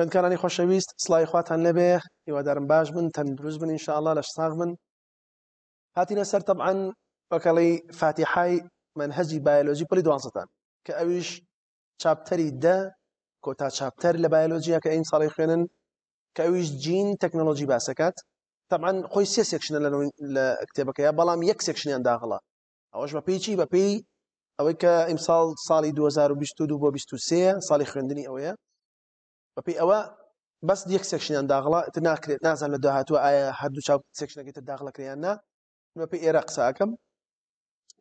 خوێندکارانی خۆشەویست سڵی خواتان لەبێ هیوادارم باش بن تەندروست بن انشاءله لە ساغ من هاتیە سەر تەبعاان بەکەڵی فاتیحای منهەجی بایۆلۆژی پلی دوانستان کە ئەویش چاپتەری دە کۆتا چاپتەر لە بایۆلۆژیە کە ئین ساڵی خوێنن کە ئەویش جین تەکنۆلۆژی باسەکەات تەبعاان خۆی سێ سێکشنە لە کتێبەکەیە بەڵام یەک سێکشنیان داغڵە ئەوەش بە پێیچی بە پێی ئەوەی کە ئیمساڵ ساڵی 2022 بۆ 23 ساڵی خوێندنی ئەوەیە بەپی ئەوە بەس یەک سێکشنیان داغڵا تر ناکرێت نازان لە داهاتوە ئایا هەردوو چاو سێکشنەکەی تر داغڵەکریان نا بەپی ئێرە قساکەم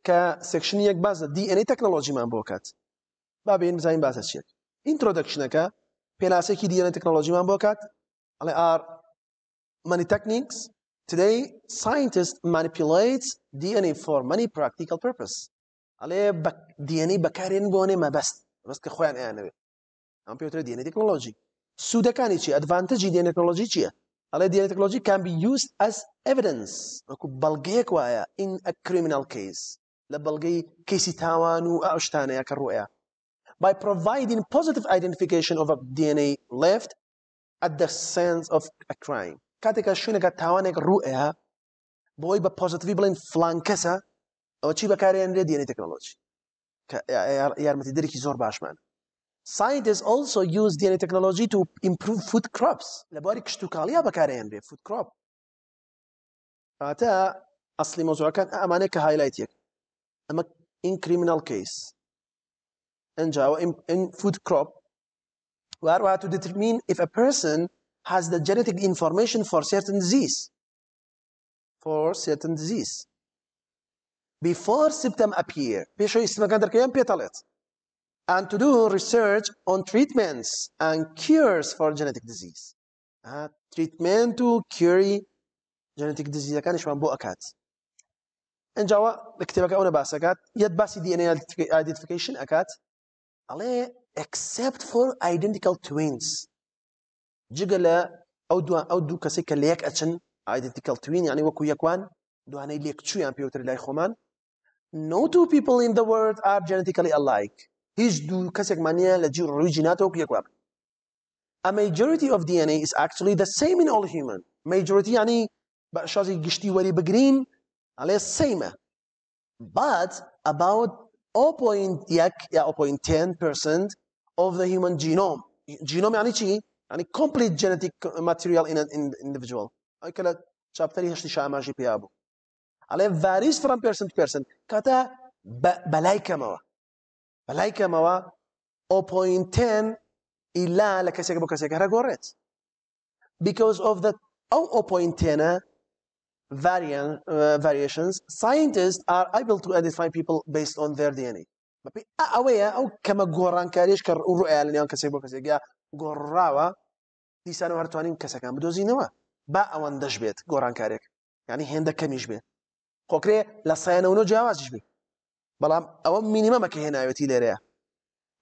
کە سێکشنی یەک بازە دیNA تەکنەلۆژیمان بۆکات با بێن بزانین باسە چێت ئینترۆدەکشنەکە پێناسێکی دیNA تەکنەلۆژیمان بۆکات ئەڵێ ئار مەنی تەکنیکس today scientists manipulates DNA for many practical purpose ئەڵێ DNA بەکارێن بۆ نێ مەبەست بەست کە خۆیان ئەیانەوێت ام پیوتر دی ان تکنولوژی سود کانی چی ادوانتج دی ان تکنولوژی چی ال دی ان تکنولوژی کان بی یوزد اس اویدنس کو بلگی کو یا By providing positive identification of a DNA left at the scene of a crime. Katika shuna ga tawanek ru'a boy flankesa o chi ba kare DNA technology. Ka ya ya ya mati diri Scientists also use DNA technology to improve food crops. لەباری کشتتوکاڵیا بەکارێن بێ فود کراپ. ئاتە ئەسلی مۆزۆەکان ئەمانەیە کە هایلایت یەک. ئەمە ئینکریمینال in ئەنجاوە فود کراپ. وهروها to determine if a person has the genetic information for certain disease. For certain disease. Before symptom appear. پێشەوە ئیسمەکان دەکەیان پێتەڵێت and to do research on treatments and cures for genetic disease. Uh, treatment to cure genetic disease كان شو بو أكاد. إن جوا اكتبك أنا بس أكاد يد بس basic DNA identification أكاد. عليه except for identical twins. جقلا أو دو أو دو كسي كليك أشن identical twin يعني وكو يكوان دواني ليك شو يعني بيوتر لاي خومان. No two people in the world are genetically alike. هیچ دوو کەسێکمان نیە لە جیو ڕووی جیناتەوە یەکواب A majority of DNA is actually the same in all human majority یعنی شازی گشتی وەری بگرین ئەڵێ سەیمە but about 0.1 یا 0.10% of the human genome genome یعنی چی؟ یعنی complete genetic material in an individual ئەو کە لە چاپتەری هەشتی شاماژی پیا بوو varies from person to person کاتە بەلای کەمەوە بەلای کەمەوە ئۆپۆینتن ئیلا لە کەسێک بۆ کەسێک هەرە گۆڕێت because of the ئەو ئۆپۆینتێنە variant uh, variations scientists are able to identify people based on their DNA بەپی ئەوەیە ئەو کەمە گۆڕانکاریش کە ڕوئیا لەنیان کەسێک بۆ کەسێکیا گۆڕراوە دیسان هەرتوانین کەسەکان بدۆزینەوە با ئەوەن دەش بێت گۆڕانکارێک یعنی هێندە کەمیش بێت خۆکرێ لە سایەنەوە جیاوازش بێت بەڵام ئەوە مینیمەمە کە هێناوێتی لێرەیە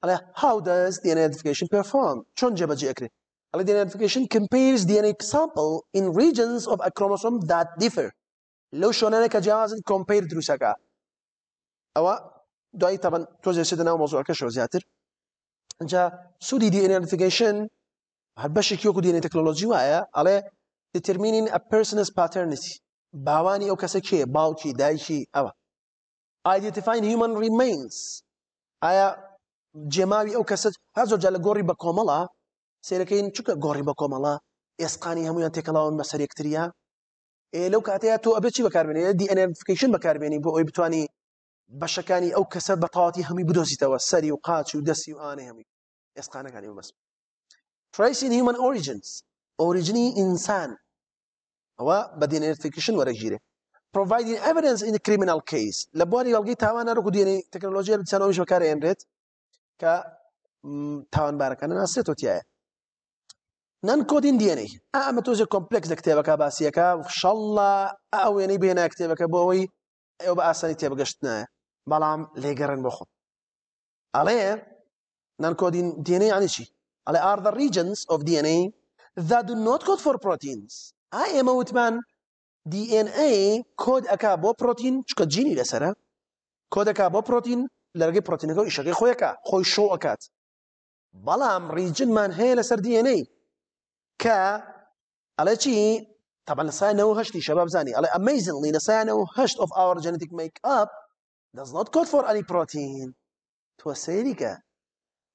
ئەڵێ how does DNA identification perform چۆن جێبەجێ ئەکرێت ئەڵێ DNA identification compares DNA sample in regions of a chromosome that differ لەو شوێنانە کە جیاوازن کۆمپیر دروستەکە ئەوە دوایی تەبەن تۆزێ سێدە ناو مۆزۆەکەشەوە زیاتر اینجا سوودی DNA identification هەر بەشێکی وەکو DNA تەکنۆلۆژی وایە ئەڵێ determining a person's paternity باوانی ئەو کەسە کێ باوکی دایکی ئەوە identifying human remains ئایا جێماوی ئەو کەسەت هەر زۆرجار لە گۆڕی بە کۆمەڵە سیرەکەین چکە گۆڕی بە کۆمەڵە ئێسقانی هەمویان تێکەڵاون بەسەر یەکتریە لەو کاتەیە تۆ ئەبێت چی بەکاربێنێت دیNFکیشن بەکاربێنی بۆ ئەوی بتانی بەشەکانی ئەو کەسەت بەتەواتی هەمی بدۆزیتەوە سەری و قاچ و دەستی و ئانە هەمی ئێسقانەکانی بەس Tracing human origins ئۆریجنی ئینسان ئەوە بە دیNFکیشن وەرەگیرێ providing evidence in a criminal case تكنولوجيا لە مش وەڵگەی تاوانە كا دێنی بارك انا بەکار ئێنرێت کە تاوانبارەکانە ناسێت تایە نەن کۆدین دێنەی ئەمە أه، تۆزی کۆمپلکس لە کتێبەکە كا شەڵە ئەو وێنەی بێنە کتێبەکە بۆ ئەوەی ئێوە بە ئاسانی تێبگەشت نایە بەڵام لێگەڕن بۆ خۆت ئەڵێ نەن کۆدین دێنەی يعني چی أه، عليه يعني are the regions of DNA that do not code for proteins I am a وتمان DNA کۆد ئەک بۆ پرۆتین چکە جینی لەسرە کۆدەکە بۆ پرۆتین لەرگی پرۆتینەکە و ئیشەکەی خۆیەکە خۆی شۆ ئەکات بەڵام ڕیجنمان هەیە لەسەر DNA کە ئەڵێ چی طبعا لسانه هشتي شباب زاني على amazingly لسانه هشت of our genetic makeup does not code for any protein تو سيريكا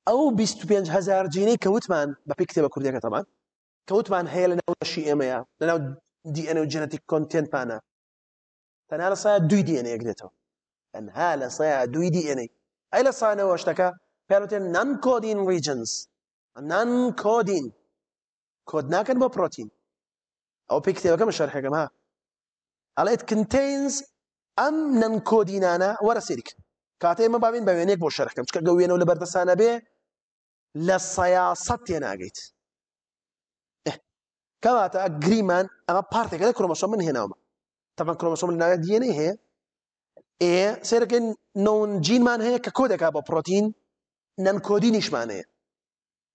او 25000 جيني كوتمان بكتبه كرديكا طبعا كوتمان هي لنا شيء اما لنا DNA و genetic content پانە تەنها لە سایە دوی DNA گرێتەوە تەنها لە سایە دوی DNA ئەی لە سانەوە شتەکە پێڵوتێن نان کۆدین ریجنس نان کۆدین کۆد ناکەن بۆ پرۆتین ئەو پێی کتێبەکەم شەررحەکەم ها ئەڵێت کنتینز ئەم نەن کۆدینانە وەرە سێریکن کاتێ مە باین بە وێنێک بۆ شەرەکەم چکە گە وێنەوە لە بەردەسانە بێ لە سەیاسەت تێناگەیت کەواتە ئە گریمان ئەمە پارتێکەکە لە کرۆمەسۆ من هێناومە تەفەن کرۆمەسۆ من ناوێت دیێنێ هەیە ئێ سێرەکەن نەون جینمان هەیە کە کۆدەکا بە پرۆتین نەنکۆدی نیشمانەیە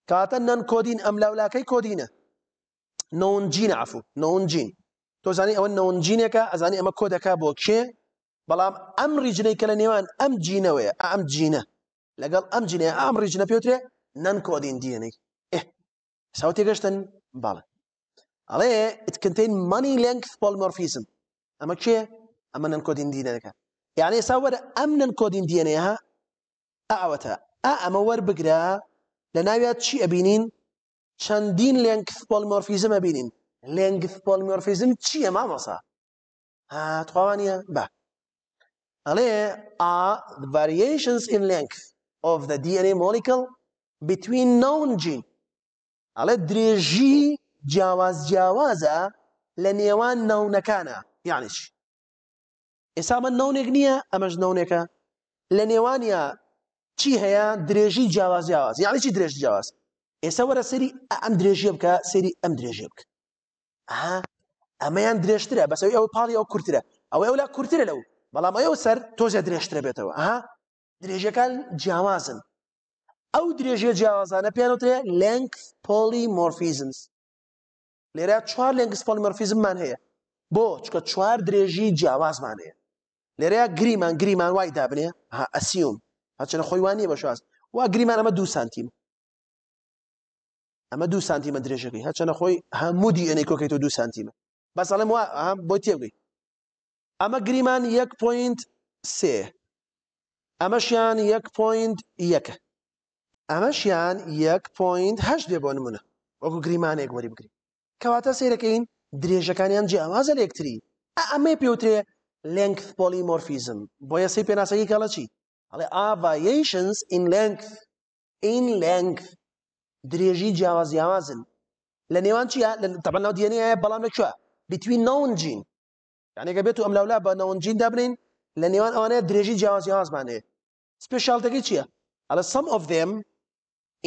کاتە نەن کۆدین ئەم لاولاکەی کۆدینە نەون جین عفو نەون جین تۆزانی ئەوە نەون جینێکە ئەزانی ئەمە کۆدەکا بۆ کێ بەڵام ئەم ریژنەی کە لە نێوان ئەم جینەوەیە ئەم جینە لەگەڵ ئەم جینە ئەم ریژنە پێوترێ نەن کۆدین دیێنەی ئێ ساوتێ گەشتن باڵێ Allee, it contains many-length polymorphism. Ama ce? Ama nan kodin dinaga. يعني ساور أمن كودين دينيها أعوتا أأما ور بقرا لناويات شي أبينين شاندين لينكث بولمورفيزم أبينين لينكث بولمورفيزم تشي ما مصا ها آه، تقوانيا با عليه are the variations in length of the DNA molecule between known gene على دريجي جیاواز جیاوازە لە نێوان نەونەکانە یانیش ئێستا من نەونێک نییە ئەمەش نەونێکە لە نێوانە چی هەیە درێژی جیاواز جیاواز یانی چی درێژ جیاواز ئێستا وەرە سەری ئەم درێژیە بکە سەری ئەم درێژیە بکە ئەمەیان درێژترە بەسەوەی ئەوە پاڵی ئەو کورترە ئەو ئەو لا کورترە لەو بەڵام ئەو سەر تۆزە درێژترە بێتەوە ئەها درێژەکان جیاوازن ئەو درێژە جیاوازانە پێیانوترێ لەنگ پۆلی مۆرفیزمز لێرە چوار لێنگس پۆلیمەرفیزممان هەیە بۆ چکە چوار درێژی جیاوازمان هەیە لێرەیە گریمان گریمان وای دابنێ ها ئەسیوم هەچنە خۆیوانی بەشاز وا گریمان ئەمە دو سانتیم ئەمە دو سانتیمە درێژەکەی هەچەنە خۆی هەموو دی ئەنەی کۆکەیت و دو سانتیمە بەسەڵێم وا بۆ تێبگەی ئەمە گریمان یەک پوینت سێ ئەمەشیان یەک پوینت یەکە ئەمەشیان یەک پوینت هەش دێ بۆ نمونە وەکو گریمانێک وەری بگری کەواتە سیرەکەین درێژەکانیان جیاوازە لێکتری ئەمە پێوترێ لنگ پۆلیمۆرفیزم بۆیە سی پێناسەی کەڵە چی ئەڵێ ئاڤایشنس ئین لنگ ئین لنگ درێژی جیاواز یاوازن لە نێوان چیە تەبەن ناو دیێنەیە بەڵام لەکوێ بتوین ناونجین یانێکە بێت و ئەم لەولا بە ناونجین دەبنین لە نێوان ئەوانەیە درێژی جیاواز یاوازمانێ سپێشالتەکەی چییە؟ ئەلە سم of them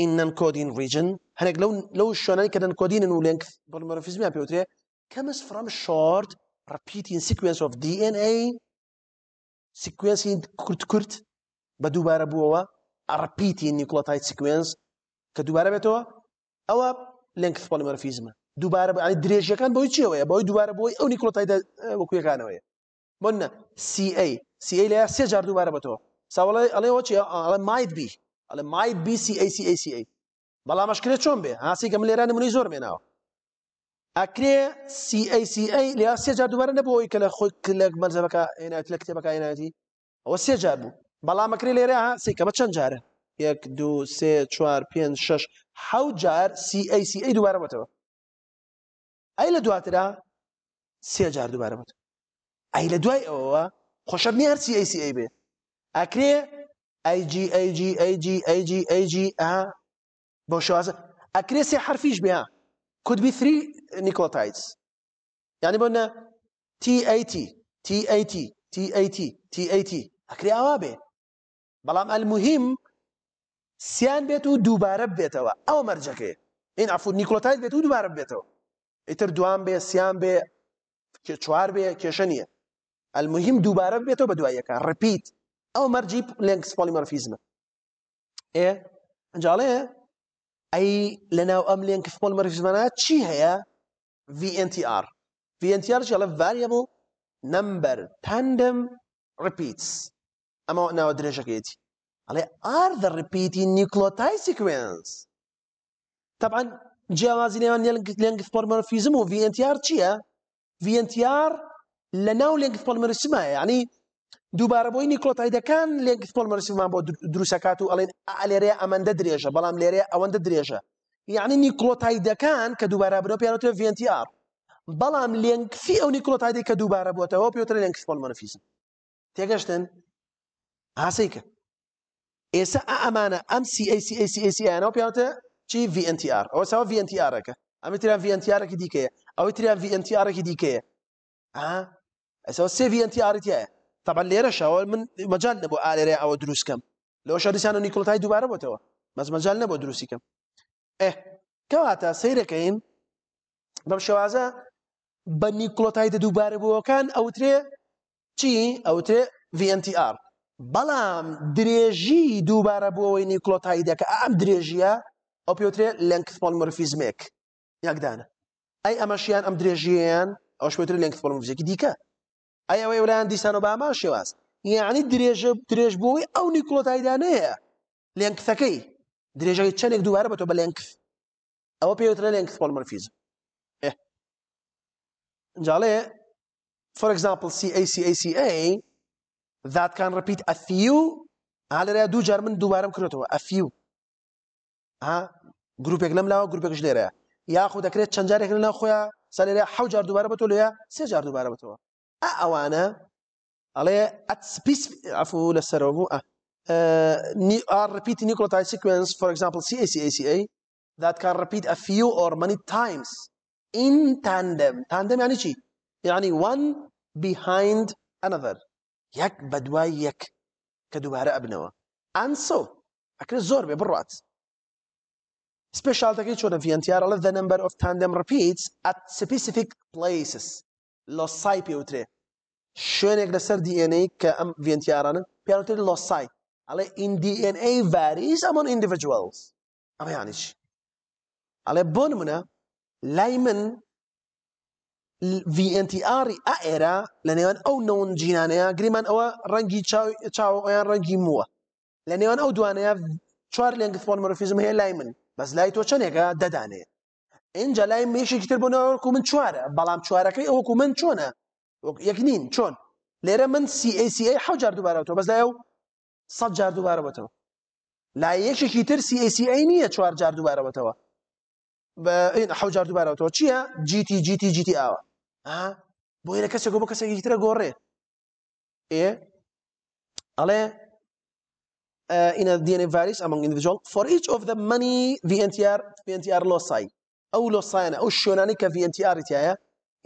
in non-coding region هەنێک لەو شوێنانی کە دەنکۆدینن و لێنک بەمەرەفیزمیان پێوترێ کەمس فرام شارت ڕپیتین سیکوێنس of DNA سیکوێنسی کورت که دوباره بتوه يعني آو لینک بر مرفیزم دوباره دووبارە دریج کن باید پۆلیمەرفیزمە دووبارە باید دوباره بۆی آو بۆی دووبارە بۆی ئەو نیکڵەتای وەکوێکانەوەە بۆنە CA CA لە سێ جار دوباره بتوه سوالی ئەڵێەوە چی ئەڵێ مایت بی ئەڵێ مایت بی ای بەڵامەشکرێت چۆن بێ هاسیکەم لێرە نمونی زۆر مێناوە ئەکرێ سیCA لیا سێجار دووبارە نەبەوەی کە لە خۆی لە مەرزەکە هێنات لە کتێبەکە هێناتی ئەوە سێجار بوو بەڵامەکری لێرە سێکەمە چەند جارە یەک دو سێ چوار پێ شش حەوت جار سیCA دووبارە بێتەوە ئەی لە دواترا سێ جار دووبارە بێت ئەی لە دوای ئەوەوە خۆشە نی هەر سیCA بێ ئەکرێ ئەیGAGAGAGAG بۆ شوازە ئەکرێ سێ حرفیش بێ کوتبی تری نیکۆتایس یعنی بۆ نە TAT TAT TAT TAT ئەکرێ ئاوا بێ بەڵام ئەلمهم سیان بێت و دووبارە بێتەوە ئەو مەرجەکەێ ئین ئەفود نیکۆتایت بێت و دووبارە بێتەوە ئیتر دوام بێ سیان بێ چوار بێ کێشە نییە ئەلمهم دووبارە بێتەوە بە دوایەکە ڕپیت ئەو مەرجی لێنکس پۆلیمەرفیزمە ئێ ئەنجاڵەیە ئەی شي هي في ان تي ار في ان VNTR VNTR چی فاريبل نمبر number tandem repeats ئەمە ناوە درێژەکەیەتی علي are the repeating nucleotide sequence طبعا جیاوازی نێوان لێنگ فپۆلمەرفیزم و VNTR چییە؟ VNTR لە ناو لێنگ فپۆلمەرسمایە يعني دووبارە بۆی نیکۆتایدەکان لێنکس پۆلمەرسیمان بۆ دروسەکات و ئەڵێن ئالێرەیە ئەمەندە درێژە بەڵام لێرەیە ئەوەندە درێژە یعنی نیکۆتایدەکان کە دووبارە برۆپیانەوە ڤنتR بەڵام لێنکسی ئەو نیکۆتایدی کە دووبارە بۆتەوە پێوتر لێنکس پۆلمەرفیسم تێگەشتن ئاسی کە ئێستا ئەمانە ئەم CACACCیانەوە پیاوتە چی VNTR ئەوە ساوە VNTRەکە ئەمە تریان VNTRێکی دیکەیە ئەوەی تریان VNTRێکی دیکەیە ئەسەوە سێ VNTRتیایە طبعا لێرە شەوە من مەجان نەبوو ئالێرە ئەوە دروستکەم لەوە شەریسان و نیکڵتای دووبارە بۆتەوە مەز مەجال نەبوو دروستیکەم ئێ کەواتە سیرەکەین بەم شێوازە بە نیکڵۆتایدە دووبارە بووەکان ئەوترێ چی ئەوترێ VNTR بەڵام درێژی دووبارە بووەوەی نیکلۆتایدەکە ئەم درێژیە ئەو پێوترێت لەنکت پۆلمەرفیزمێک یەکدانە ئەی ئەمەشیان ئەم درێژیان ئەو شێتر لەنکت پۆلمفیزیکی دیکە ئەی ئەوەی وەلایەن دیسان و بامان شێواز یعنی درێژە درێژبووی ئەو نیکۆتایدانەیە لێنکتەکەی درێژەکەی چەندێک دووارە بە تۆ بە لێنکف ئەوە پێوترە لێنکس پۆلمەرفیزم جاڵێ for example CACACA that can repeat a few على دو جار من دوباره مكرتو a few ها گروپێک لەم لاوە گروپێکش لێرە یاخود دەکرێت چەند جارێک لەناو خۆیان سەلێرە حەو جار دووبارە بەتۆ لە سێ جار دووبارە بەتەوە ئە ئەوانە ئەڵێ ئەسپیسعفو لە سەرەبوو repeat nucleotide sequence for example CACACA that can repeat a few or many times in tandem tandem يعني چی؟ يعني one behind another Yak بدوای yak, كدوباره ابنوا and so اكل زور ببروات special تكي شو في انتيار the number of tandem repeats at specific places لۆسای پێوترێ شوێنێک لەسەر دیNA کە ئەم ڤێنتیارانن پیاوتر لۆسای ئەڵێ ئیندیNA ڤریز ئەمۆن ئیندیڤجوالز ئەمە یانیش ئەڵێ بۆ نمونە لای من VNTR ئائێرە لە نێوان ئەو نەون جیانەیە گریمان ئەوە ڕەنگی چاوەیان ڕەنگی مووە لە نێوان ئەو دوانەیە چوار لێنگفۆن مرۆفیزم هەیە لای من بەس لای تۆ چەندێکە دەدانێت اینجا لای مێشێکی تر بۆ نەوەکو من چوارە بەڵام چوارەکەی ئەوەکو من چۆنە یەک نین چۆن لێرە من CACA ح جار دووبارەوە بەس لای ئەو سە جار دووبارەوەتەوە لا یەکێکی تر CACA نییە چوار جار دووبارەوەتەوە ح جار دووبارەوەەوە چییە GTGTGT ئاوە بۆیرە کەسێک بۆ کەسێکی ترە گۆڕێ ئێ ئەڵێ in a DNA varies among individual for each of the money the NTR the NTR loss site ئەو لۆسایەنە ئەو شوێنانی کە VNTRتیایە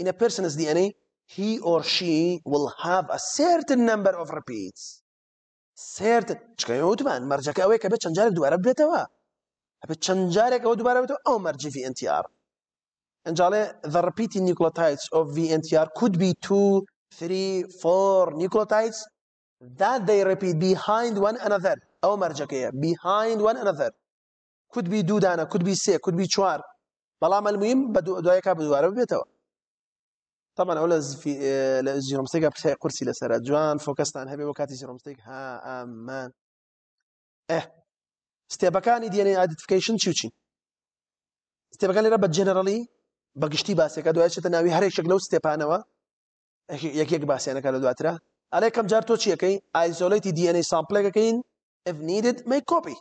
in a person's DNA he or she will have a certain number of repeats certain چکەوە وتمان مەرجەکە ئەوەیە کە بێت چەند جارێک دووارە بێتەوە هەبێت چەند جارێک ئەوە دووبارە بێتەوە ئەو ذا ريبيتي ئەنجاڵێ the repeating nucleotides of VNTR could be two three four nucleotides that they repeat behind one another أو مرجكية behind one another could be dana could be سي could be chwar بەڵام المیم بە دوای کا بوارە بێتەوە طبعا ئەو لە ژیرۆمستێکە پرسی قورسی لەسرە جوان فۆکەستان هەبێ بۆ کاتی ژیرۆمستێک ها ئامان ئەه ستێبەکانی دیێنێ ئادیفیکیشن چی وچین ستێبەکان لێرە بە جێنەرەڵی بەگشتی باسێکە دوایشێتە ناوی هەرێکێک لەو ستێپانەوە یەکێک باسیانەکە لە دواترە ئەلێ کەم جار تۆ چیەکەی ئایزۆلیتی دیێنێ سامپلێکەکەین if needed make copy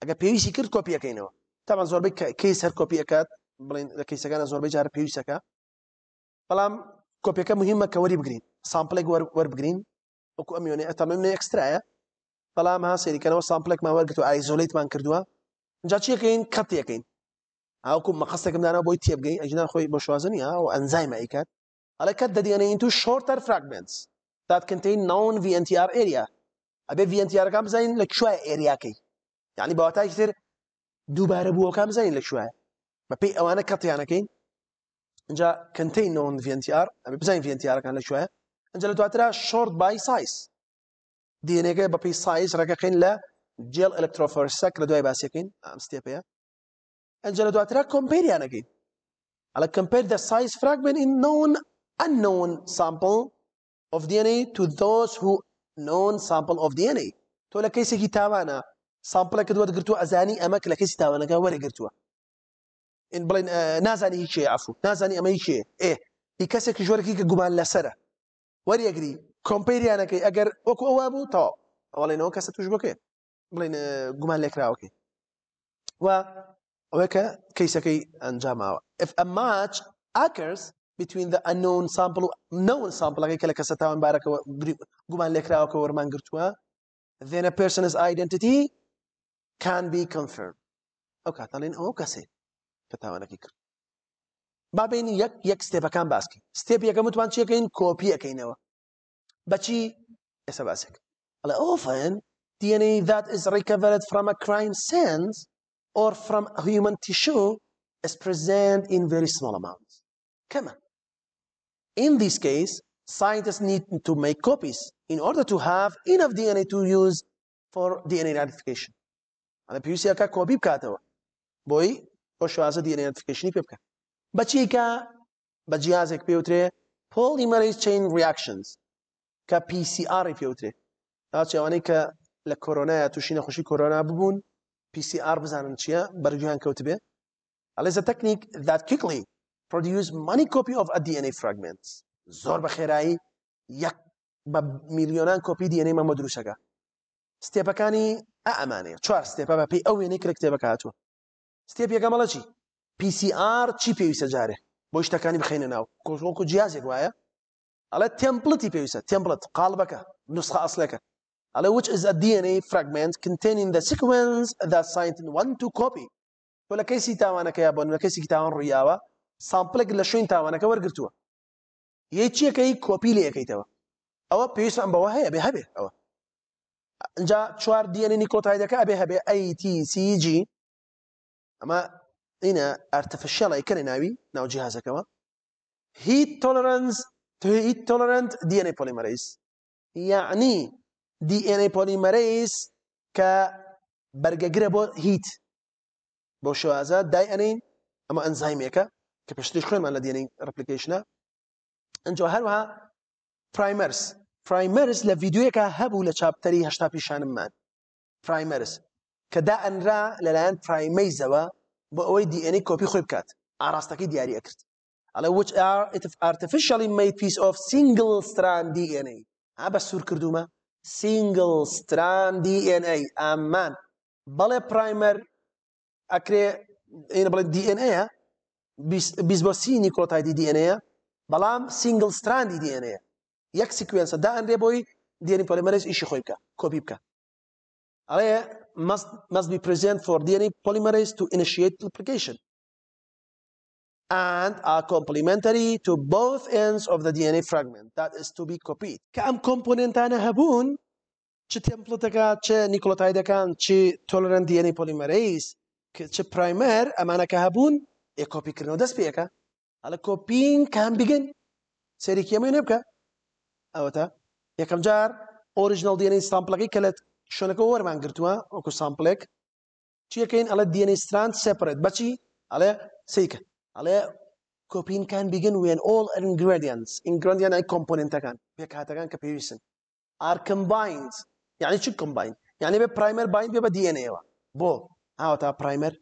ئەگە پێویستی کرد کۆپیەکەینەوە تامان زۆربەی کەی سەر کۆپی ئەکات بڵین لە کەیسەکانە زۆربەی جار پێویستەکە بەڵام کۆپیەکە مهمە کە وەری بگرین سامپلێک وەربگرین وەکو ئەمیۆنێ ئەتەمێ ئەکسترایە بەڵام ها سێریکەنەوە سامپلێکمان وەرگتو ئایزۆلیتمان کردووە جا چیەکەین کەتێکەکەین هاوکو مەقەستێکمدانە بۆی تێبگەین ئەجنا خۆی بە شوازنی ها و ئەنجایمە ئیکات ئەلەکەت دەدیێنین تو شۆرتەر فراگمنتس that contain known VNTR area ئەبێ VNTRەکان بزانین لە کوێ ئێریاکەی یعنی باواتای تر دووبارە بووەکان بزانین لە شوایە بە پێی ئەوانە کەتییانەکەین اینجا کنتین نۆن ڤنتیار ئەمە بزانین ڤنتیارەکان لە شوایە ئەنج لە دواترا شۆرت بای سایس دیێنێکەکە بە پێی سایز ڕێگەقین لە جێل ئەلکترۆفۆرسەك لە دوای باسیەکەین انجا ستێپەیە ئەنج لە دواترا کۆمپیریانەکەین على compare the size fragment in known unknown sample of DNA to those who known sample of DNA. تو لە کەیسێکی تاوانە سامپلەکە دووەگرتووە ئەزانی ئەمە لە کەسی تاوانەکە وەرەگرتووە ئین بڵێن نازانی هیچێ ئافو نازانی ئەمە هیچێ ئێ ی کەسێکی ژۆرەی کە گومان لەسرە وەریەگری کۆمپیریانەکەی ئەگەر وەکو ئەوە بوو تا ئەوڵێنەوە کەسە توش بکەێت بڵێن گومان لێکراوەکەی و ئەوەیە کە کەیسەکەی ئەنجاماوە if a match occurs between the unknown sample known sample ەکەی کە لە کەسە تاوان بارەکەەوە گومان لێکراوەکە وەرمان گرتووە then a person is identity can be confirmed. ئەو کاتەڵێن ئەو کەسێ کە تاوانەکی کرد با بین یەک یەک ستێپەکان باسکەین ستێپ یەکەم وتوان چیەکەین کۆپیەکەینەوە بەچی ئێستا باسێک ئەڵێ Often, DNA that is recovered from a crime scene or from human tissue is present in very small amounts. Come on. In this case, scientists need to make copies in order to have enough DNA to use for DNA identification. ئەە پێویستەکە کۆبی بکاتەوە بۆی بۆ شوازە دیێنێتکەشنی پێ بکە بەچیکە بە جیازێک پێوترێ پۆلیمەریز چین ریاکشنز کە PCR پێوترێ تاچێوانەی کە لە کۆرۆنایە تووشی نەخۆشی کۆرۆنا ببوون PCR بزانن چییە بەرگیان کەوتبێ ئەلێ زە تەکنیک that quickly produce many copy of a DNA fragments زۆر بە خێرایی یەک بە میلیۆنان کۆپی DNA مەمە دروشەکە ستێپەکانی ئەمانەیە چوار ستێپە بە پێی ئەو وێنەی کرە کتێبەکە هاتووە ستێپ یەکەمەڵە چی PCR چی پێویستە جارێ بۆ شتەکانی بخینە ناو کۆژۆکو جیازێک وایە ئەڵە تمپلتی پێویستە تمپلت قالبەکە نسخە ئەسلەکە ئەڵێ which is a DNA fragment containing the sequence that scientists want to copy پۆلەکەیسی تاوانەکەی بۆ نەکەسی تاوان ڕوویاوە سامپلێک لە شوێن تاوانەکە وەرگتووە یەکیەکەی کۆپی لە یەکەیتەوە ئەوە پێویستان بەوە هەیە بێ هەبێ ئەوە جا چوار ديانيني نيكوتايد كا أبيها بي أي تي سي جي أما هنا ارتفيشال أي كان جهاز كما جهازك تولرانس تو tolerance تولرانت heat tolerant DNA polymerase يعني DNA polymerase ك برگەگرە بۆ هیت بۆ شێوازە دای ئەنین ئەمە ئەنزایمێکە کە پێشتری خوێنمان لە دێنین ريبليكيشن انجو هەروەها برايمرز پرایمەرس لە ڤیددیوەکە هەبوو لە چاپتەری هەشتا پیشانممان پرایمەرس کە دا ئەنرا لەلایەن پرایمەیزەوە بۆ ئەوەی دیNی کۆپی خۆی بکات ئاراستەکەی دیاری ئەکرد ئەڵێ which are artificially made piece of single strand DNA ها بە سوور کردومە single strand DNA ئامان بەڵێ پرایمەر ئەکرێ ئینە بڵێ DNA بیست بۆ سینی کۆتایی دیNە بەڵام سینگل ستراندی دیNە یک سیکوئنس ده اندی بوی دی ان پلیمرز ایشی must be present for dna polymerase to initiate duplication and are complementary to both ends of the dna fragment that is to be copied kam component ana habun che template ka che nucleotide ka che tolerant dna polymerase ke che primer amana ka habun e copy krno das pe ka ala copying can begin seri kemo ne ka ئەوەتە یەکەم جار ئۆریژنال دیێنەی سامپلەکەی کە لە شوێنەکە وەرمان گرتووە ئۆکو سامپلێک چیەکەین ئەڵە دیێنەیستران سپرێت بەچی ئەڵێ سیکە ئەڵێ کۆپین کان بیگن وێن ئۆل ئەنگرێدیانس ئینگرندیان ئەی کۆمپۆننتەکان پێکهاتەکان کە پێویستن ئار کمباینز یعنی چی کمباین یعنی بێ پرایمەر باین بێ بە دیێنەوە بۆ ئاوە تا پرایمەر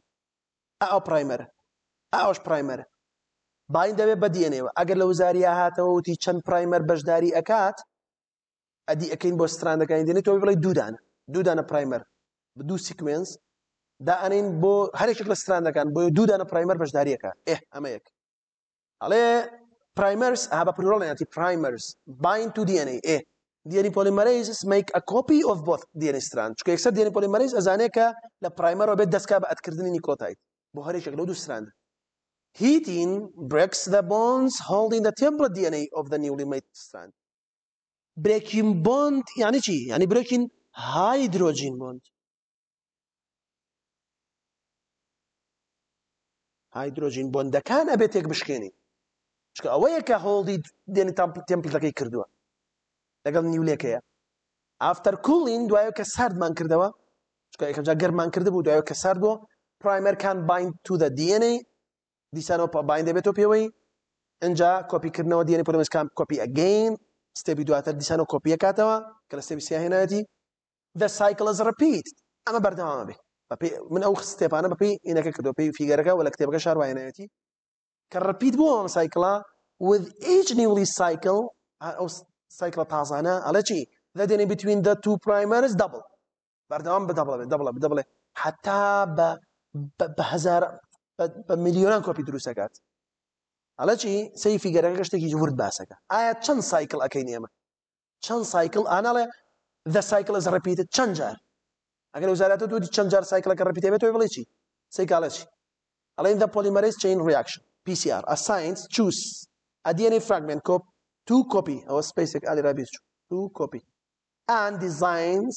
ئەو پرایمەر ئاوش پرایمەر باین دەوێ بەدیێنێەوە ئەگەر لە وزاریە هاتەوە وتی چەند پرایمەر بەشداری ئەکات ئەدی ئەەکەین بۆ ستراندەکانی دێنێت تۆ بڵی دوودانە دوودانە پرایمەر دوو سیکوێنس دا ئەنین بۆ هەرێکێک لە ستراندەکان بۆ دوودانە پرایمەر بەشداریەکە ئێ ئەمە یەک ئەڵێ پرایمەرس ئا بە پرۆڵەتی پرایمەرس باین تو دیێنێ ئێ دیێنی پۆلیمەرەیز میک ئە کۆپی ئۆف بۆ دیێنی ستران چکە یەکسەر دیێنی پۆلیمەرەیز ئەزانەیە کە لە پرایمەرەوە بێت دەستکا بە ئەتکردنی نیکۆتایت بۆ هەرێکێک لەو دوو ستراندە Heating breaks the bonds holding the template DNA of the newly made strand. Breaking bond يعني چی؟ يعني breaking hydrogen bond. هایدروژین بۆندەکان ئەبێت تێک بشکێنی چکە ئەوەیە کە هۆڵدی دێنی تام تمپلەکەی کردووە لەگەڵ نیولێکەیە ئافتەر کوڵین دوایە کە ساردمان کردەوە چکە یەکەمجا گەرمان کرد بوو دوایە کە سارد بۆ پرایمەرکان باین تو دە دیێنەی دیسانەوە باین دەبێتەوە پێوەی ئەجا کۆپیکردنەوە دیێنی پرۆمسکان کۆپی ئەگەین ستێبی دواتر کپی دیسانەوە کۆپیە کاتەوە کە نایتی The cycle is سایکلز اما ئەمە آمه بی من ئەو ستێپانە بەپی ئینەکە کردو پێی فیگەرەکە و لە کتێبەکە نایتی که ڕپیت بو ئەم سایکلا with each newly cycle او سایکلا تازانە علا چی The دێنێ between the two primers double بەردەوام بە بدبله بدبله دەبڵێ حتا بە هزار بە میلیۆنان کۆپی دروست ئەکات ئەڵە چی سەیفی گەرەکە شتێکی ورد باسەکە ئایا چەند سایکل ئەەکەین ئێمە چەند سایکل ئاناڵێ دە سایکل ئەز ڕپیتە چەند جار ئەگەر وزارەتە دوودی چەند جار سایکلەکە ڕپیتە بێت بڵێ چی سیکاڵە چی ئەڵێن دە پۆلیمەریز چین ریاکشن PCR a science choose a DNA fragment cop two copy our SpaceX Adirabis two copy and designs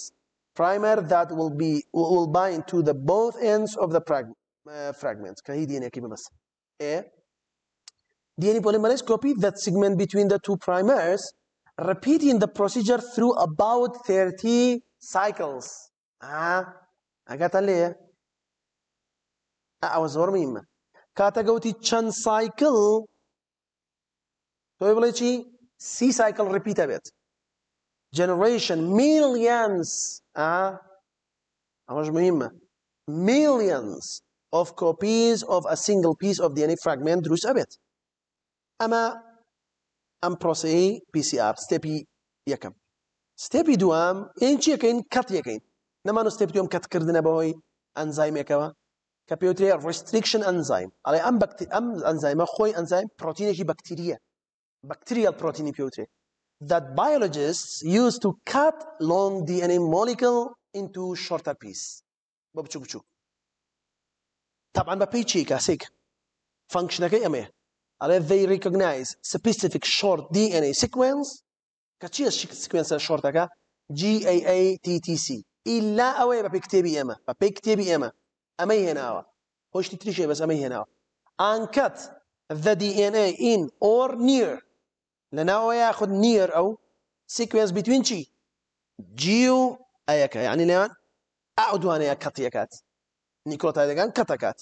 primer that will be will bind to the both ends of the fragment fragments. Can he DNA keep us? A DNA polymerase copy that segment between the two primers, repeating the procedure through about 30 cycles. Ah, I عليه أعوزور ميم كاتاقوتي cycle. سايكل توي بلاي C cycle repeat a bit. generation millions Ah, I was warming. millions of copies of a single piece of DNA fragment through a bit. Ama am proceed PCR step yakam. Step duam in chicken cut yakin. Namano step duam cut kardina boy enzyme yakawa. Capillary restriction enzyme. Ale am bacti enzyme, khoy enzyme, protein ki bacteria. Bacterial protein capillary. That biologists use to cut long DNA molecule into shorter piece. Babchuk chuk. طبعا بابي تشيكا سيك فانكشنكي امي على ذي they recognize specific short DNA sequence كتشي سيكونس الشورت هكا جي اي اي تي تي سي الا اوي بيكتي بي اما بيكتي بي اما امي هنا اوا هوش تتريشي بس امي هنا اوا ان كات ذا دي ان اي ان اور نير لنا هو ياخذ نير او سيكونس between شي جيو ايكا يعني لان اعدوان يا كاتيكات نیکۆتایەکان کەتەکات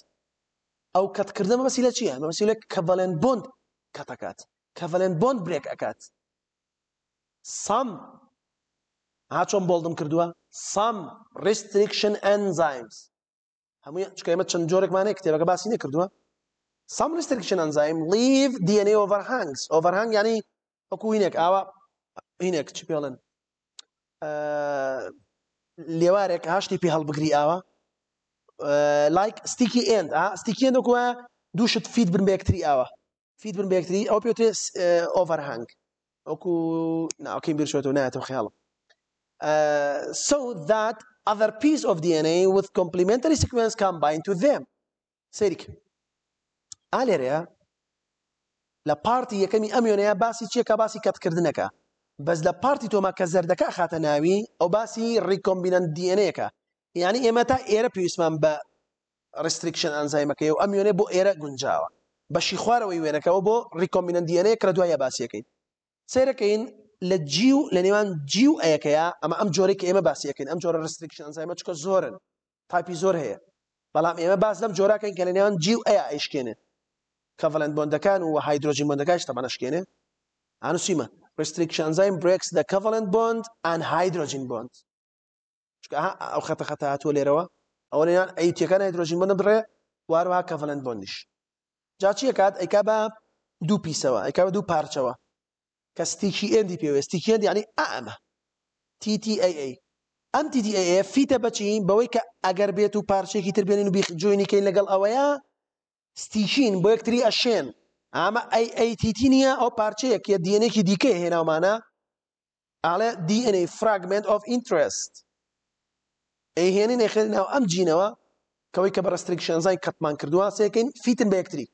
ئەو کەتکردە مەسیلە چییە مەسیلە کەڤەلێن بۆند کەتەکات کەڤەلێن بۆند برێک ئەکات سام هاچۆن بۆڵدم کردووە سام ریستریکشن ئەنزایمز هەمووی چکەمە چەند جۆرێکمانەیە کتێبەکە باسی نەکردووە سام ریستریکشن ئەنزایم لیڤ دیNA ئۆڤەرهانگس ئۆڤەرهانگ ینی وەکو هینێک ئاوا هینێک چی پێڵن لێوارێک هاشتی پێ هەڵبگری ئاوە لایک ستیکی ئند ستیکی ئندکوە دووشت فید بن بەکتری ئاوە فید بن بەکتری ئەو پێ ئۆڤەرهنگ وەکو ناوکەین بیرشێتەوە نایەتەوە خیاڵم so that other piece of DNA with complementary sequence combine to them سەیریک ئالێرەیە لە پارتی یەکەمی ئەمیۆنەیە باسی چێکە باسی کەتکردنەکە بەس لە پارتی تۆما کە زەردەکە خاتە ناوی ئەو باسی ڕیکۆمبینەن دیێنەیەەکە یعنی ئێمە تا ئێرە پێویستمان بە ڕستریکشن ئەنزایمەکەی و ئەم میێنێ بۆ ئێرە گونجاوە بەشی خوارەوەی وێنەکەەوە بۆ ڕیکۆمینندیەنەیە کە دوایە باسیەکەین سێرەکەین لە جیو لە نێوان جیو ئەیەکەیە ئەمە ئەم جۆرە کە ئێمە باسیەکەین ئەم جۆرە ڕستریکشن ئەنزایمە چکە زۆرن تاپی زۆر هەیە بەڵام ئێمە باز لەم جۆراکەین کە لە نێوان جیو ئەیە ئەیشکێنێ کە ڤەلند بۆندەکان و هایدروژین بۆندەکانش تەمانەشکێنێ هەنووسیمە ڕستریکشن ئەنزایم برێکس دە کەڤەلند بۆند ئەن هایدروژین بۆند ئەو خەتە خەتە هاتووە لێرەوە ئەوەیان ئەیتیەکان هایدرۆژین بنە بڕێ وارها کەفەلند بۆنیش جا چیە کات ئەیکا بە دوو پیسەوە ئەیکا بە دوو پارچەوە کە ستیکی ئێندی پێوێستیکی ئەندی ینی ئەمە TTA ئەم TTA فیتە بچین بەوەی کە ئەگەر بێت و پارچێکی تربێنین و بیخجوینیکەین لەگەڵ ئەوەیە ستیشین بۆ یەکتری ئەشێن ئامە ئەیTT نییە ئەو پارچەیەک یە دیێنێکی دیکەی هێناومانە ئاڵێ DNA fragment of interest ئەیهێنی نەخێنی ناو ئەم جینەوە کەوەی کە بە ڕستریکشنزای کەتمان کردووە سەکەین فیتن بە یەکتری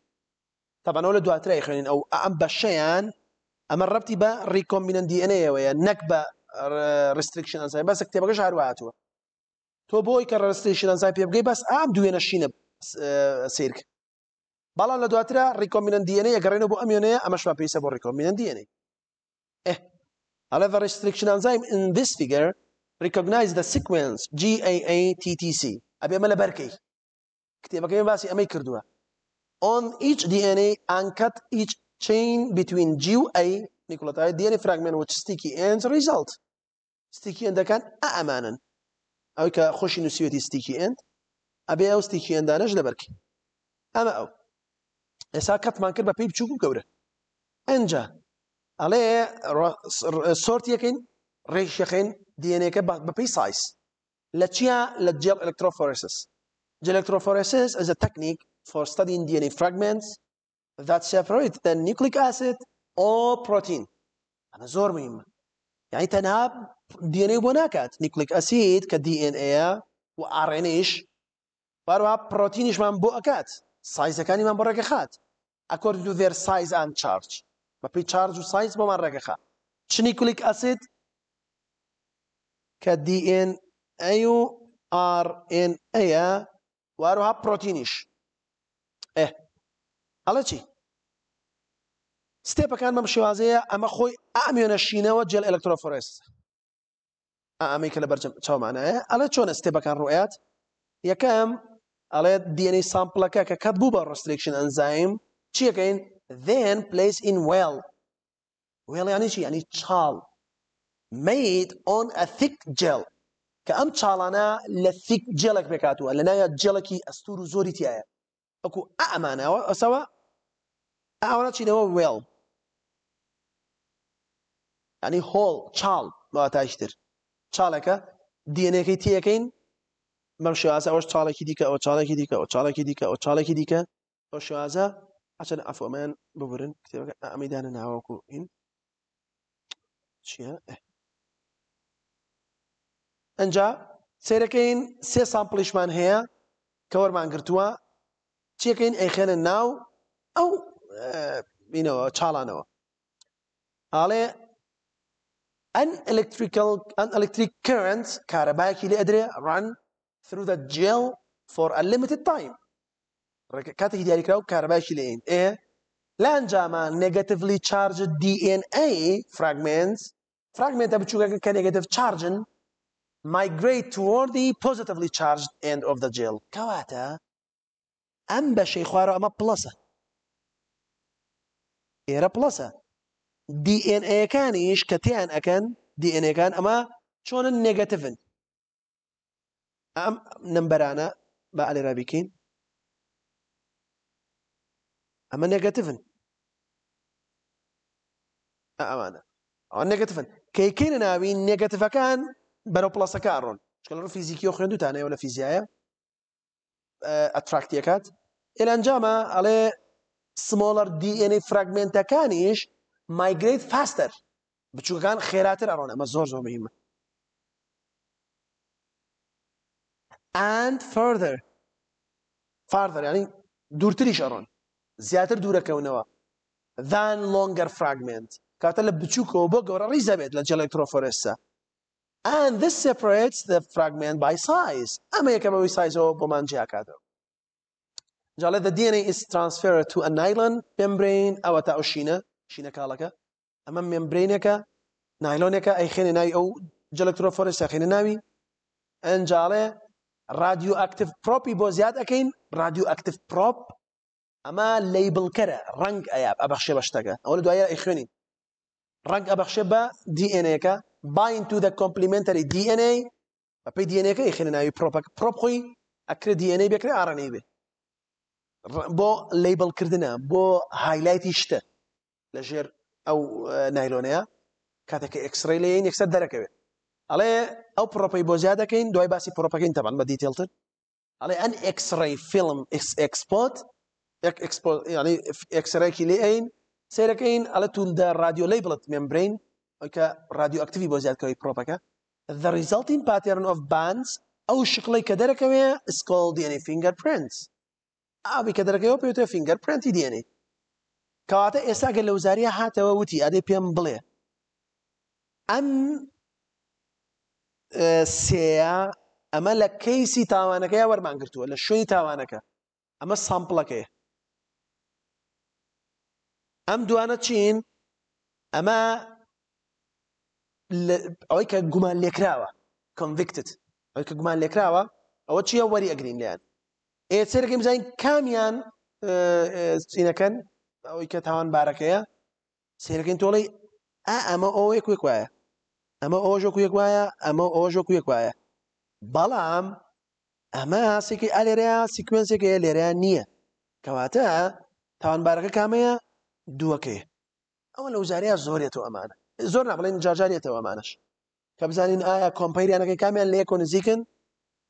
تابانەوە لە دواترای خوێنین ئەو ئەم بەشەیان ئەمە ڕەتی بە ڕیکۆمبینەن دیNەوەیە نەک بە ڕستریکشن ئەنزای بەس کتێبەکەش هەروەهاتووە تۆ بۆی کە ڕستریشن ئەنزای پێ بگەی بەس ئام دوێنە شینە سیرک بەڵام لە دواترە ڕیکۆمبینەن دیNە یەگەڕێنە بۆ ئەمیێنەیە ئەمەشما پێیسە بۆ ڕیکۆمبینەن دیNە ئەڵە ڕستریکشن ئەنزایم in this figure recognize the sequence GAATTC ئەبێ ئەمە لە بەرکەی کتێبەکەی باسی ئەمەی کردووە on each DNA uncut each chain between G و A نیکڵەتای DNA fragment which sticky ends result sticky endەکان ئەمانن ئەوەی کە خۆشی نووسیوێتی sticky end ئەبێ ئەو sticky endانەش لە بەرکی ئەمە ئەو ئێسا کەتمان کرد بە پێی بچووک گەورە ئەجا ئەڵێ سۆرت یەکەین ڕێکشەخێن دیێنەکە بەپی سایس لە چیا لە جێڵ ئەلکترۆفۆرسس is a technique for studying DNA fragments that separate the nucleic acid or protein انا زور مهم يعني تنها DNA بو ناكات nucleic acid ان DNA و RNAش باروا بروتين ايش مان أكات سايز كاني مان برك خات according to their size and charge ما بي charge و size بو من رك خات شنيكوليك اسيد acid كدي ان ايو ار ان ايا واروها بروتينيش اه على شي ستيبا كان ممشي چی ستيبەکان بەم شێوازەیە ئەمە خۆی ئامیۆنە شینەوە جل ئەلکترۆفۆرس ئامی کە لە بەرجم چاومانایە ئەلە چۆنە ستێبەکان ڕۆیات یەکەم ئەڵێ دیێنەی سامپلەکە کە کەت بوو ريستريكشن انزيم شي كاين then place in well well يعني شي يعني تشال made on a thick gel کە ئەم چاڵانە لە thick جێڵک پێکاتوە لە نایە جێڵکی ئەستور و زۆری تایە ئەکو ئەمانەوە ئەسەوە ئەوانە چینەوە وێڵ ینی هۆڵ چاڵ واتاشتر چاڵەکە دیێنەکەی تیەکەین بەم شێوازە ئەوەش چاڵێکی دیکە ئەو چاڵێکی دیکە ئەو چاڵێکی دیکە ئەو چاڵێکی دیکە ئەو شێوازە ئەچەن ئەفۆمان ببرن کتێبەکە ئەمیدانە ناوەکو این چییە؟ ئەجا سیرەکەین سێ سامپلیشمان هەیە کە وەرمان گرتووە چیەکەین ئەیخێنە ناو ئەو بینەوە چاڵانەوە ئاڵێ ئەن ئەلکتریکل ئەن ئەلکتریک کرنت کارەبایەکی لێ ئەدرێ ڕان through the jail for a limited time کاتێکی دیاریکرااو کارەبایکی لێن ئێ لانجامان نگەتیڤلی چارج DNA فراگمنت فراگمنتە بچووکەکە کە نگەتیڤ چارجن migrate toward the positively charged end of the gel کەواتە ئەم بەشەی خوارە ئەمە پلسە ئێرە پلسە دیNAەکانیش کە تیان ئەەکەن دیNAەکان ئەمە چۆنن نێگەتڤن ئەم نمبەرانە بە ئەلێرا بکەین ئەمە نێگەتڤن ئەمانە ئەوە نێگەتڤن کەیکەینە ناوی نێگەتفەکان بەرەو پلسەکە ڕۆن چکە فیزیکی و خوێندوتانەوە لە فیزیایە ئەتراکتیەکات ئێلەنجامە ئەڵێ سمۆلەر دیNA فراگمنتەکانیش مایگریت فاستەر بچووکان خێراتر ئەڕۆن ئەمە زۆر زۆر مهمە and further farther یعنی دوورتریش ئەڕۆن زیاتر دوورەکەونەوە than longer fragment کاتە لە بچووکەوە بۆ گەورە ڕیزەبێت لە جە ئەلکترۆفۆرسە And this separates the fragment by size. اما یک اموی سایز رو با من جا کرده. جاله the DNA is transferred to a nylon membrane او تا شینه شینه کالکه اما ممبرینه که نایلونه که ای خینه نای او جلکتروفورس خینه ناوی ان جاله راديو اكتيف بروبي بو زياد اكين راديو اكتيف بروب اما ليبل كره رنگ اياب ابخشه بشتاكه اول دو ايا اخواني رنگ ابخشه با دي ان ايكا bind to the complementary DNA بەپی دیێنەکە یخێنە ناوی پرۆپک پرۆپ خۆی ئەکرێ دیێنەی بکرێ ئارانەی بێ بۆ لەیبڵکردە بۆ هایلایتی شتە لە ژێر ئەو نایلۆنەیە کاتێککە ئەکسڕی لە یەکسەر دەرەکەوێت ئەڵێ ئەو پرۆپی بۆ زیاد دەکەین دوای باسی پرۆپەکەین تەبان بە دیتێڵتر ئەڵێ ئەن ئەکسڕی فیلم ئەکسپۆت ئەکسپۆ ینی ئەکسڕێکی لێ ئەین سێرەکەین ئەلە تون دە رادیۆ لەی بڵت مێمبرین کە رادیۆکتیوی بۆ زیادکەوەی پرۆپەکە the resulting pattern of bands ئەو شقڵی کە دەرەکەوێ سکۆڵ دیێنی fingerprints ئاوی کە دەرەکەەوە پێوتێ fingerprinti دیێنێ کەواتە ئێستاگە لە وزاریە هاتەوە وتی ئەدێ پێم بڵێ ئەم سێە ئەمە لە کەیسی تاوانەکەی وەرمان گرتووە لە شوێنی تاوانەکە ئەمە سامپڵەکەی ئەم دوانە چین ئەمە ئەوەی کە گومان لێکراوە کنڤکتت ئەوەی کە گومان لێکراوە ئەوە چیە وەری ئەگرین لیان ئێسێرەگەم زین کامیان چینەکەن ئەوەی کە تاوان بارەکەیە سێرەکەین تۆڵی ئا ئەمە ئەوەیە کوێک وایە ئەمە ئۆژۆ کوێک وایە ئەمە ئۆژۆ کوێک وایە بەڵام ئەمە هاسێکی ئەلێرەیە سیکوێنسێکی لێرەیان نییە کەواتە تاوانبارەکە کامەیە دووەکەی ئەوە لە وزارەیە زۆرێت و ئەمانە زۆر نابڵێن جاجارێتەوەمانش کە بزانین ئایا کۆمپەیریانەکەی کامیان لە یەکۆ نزیکن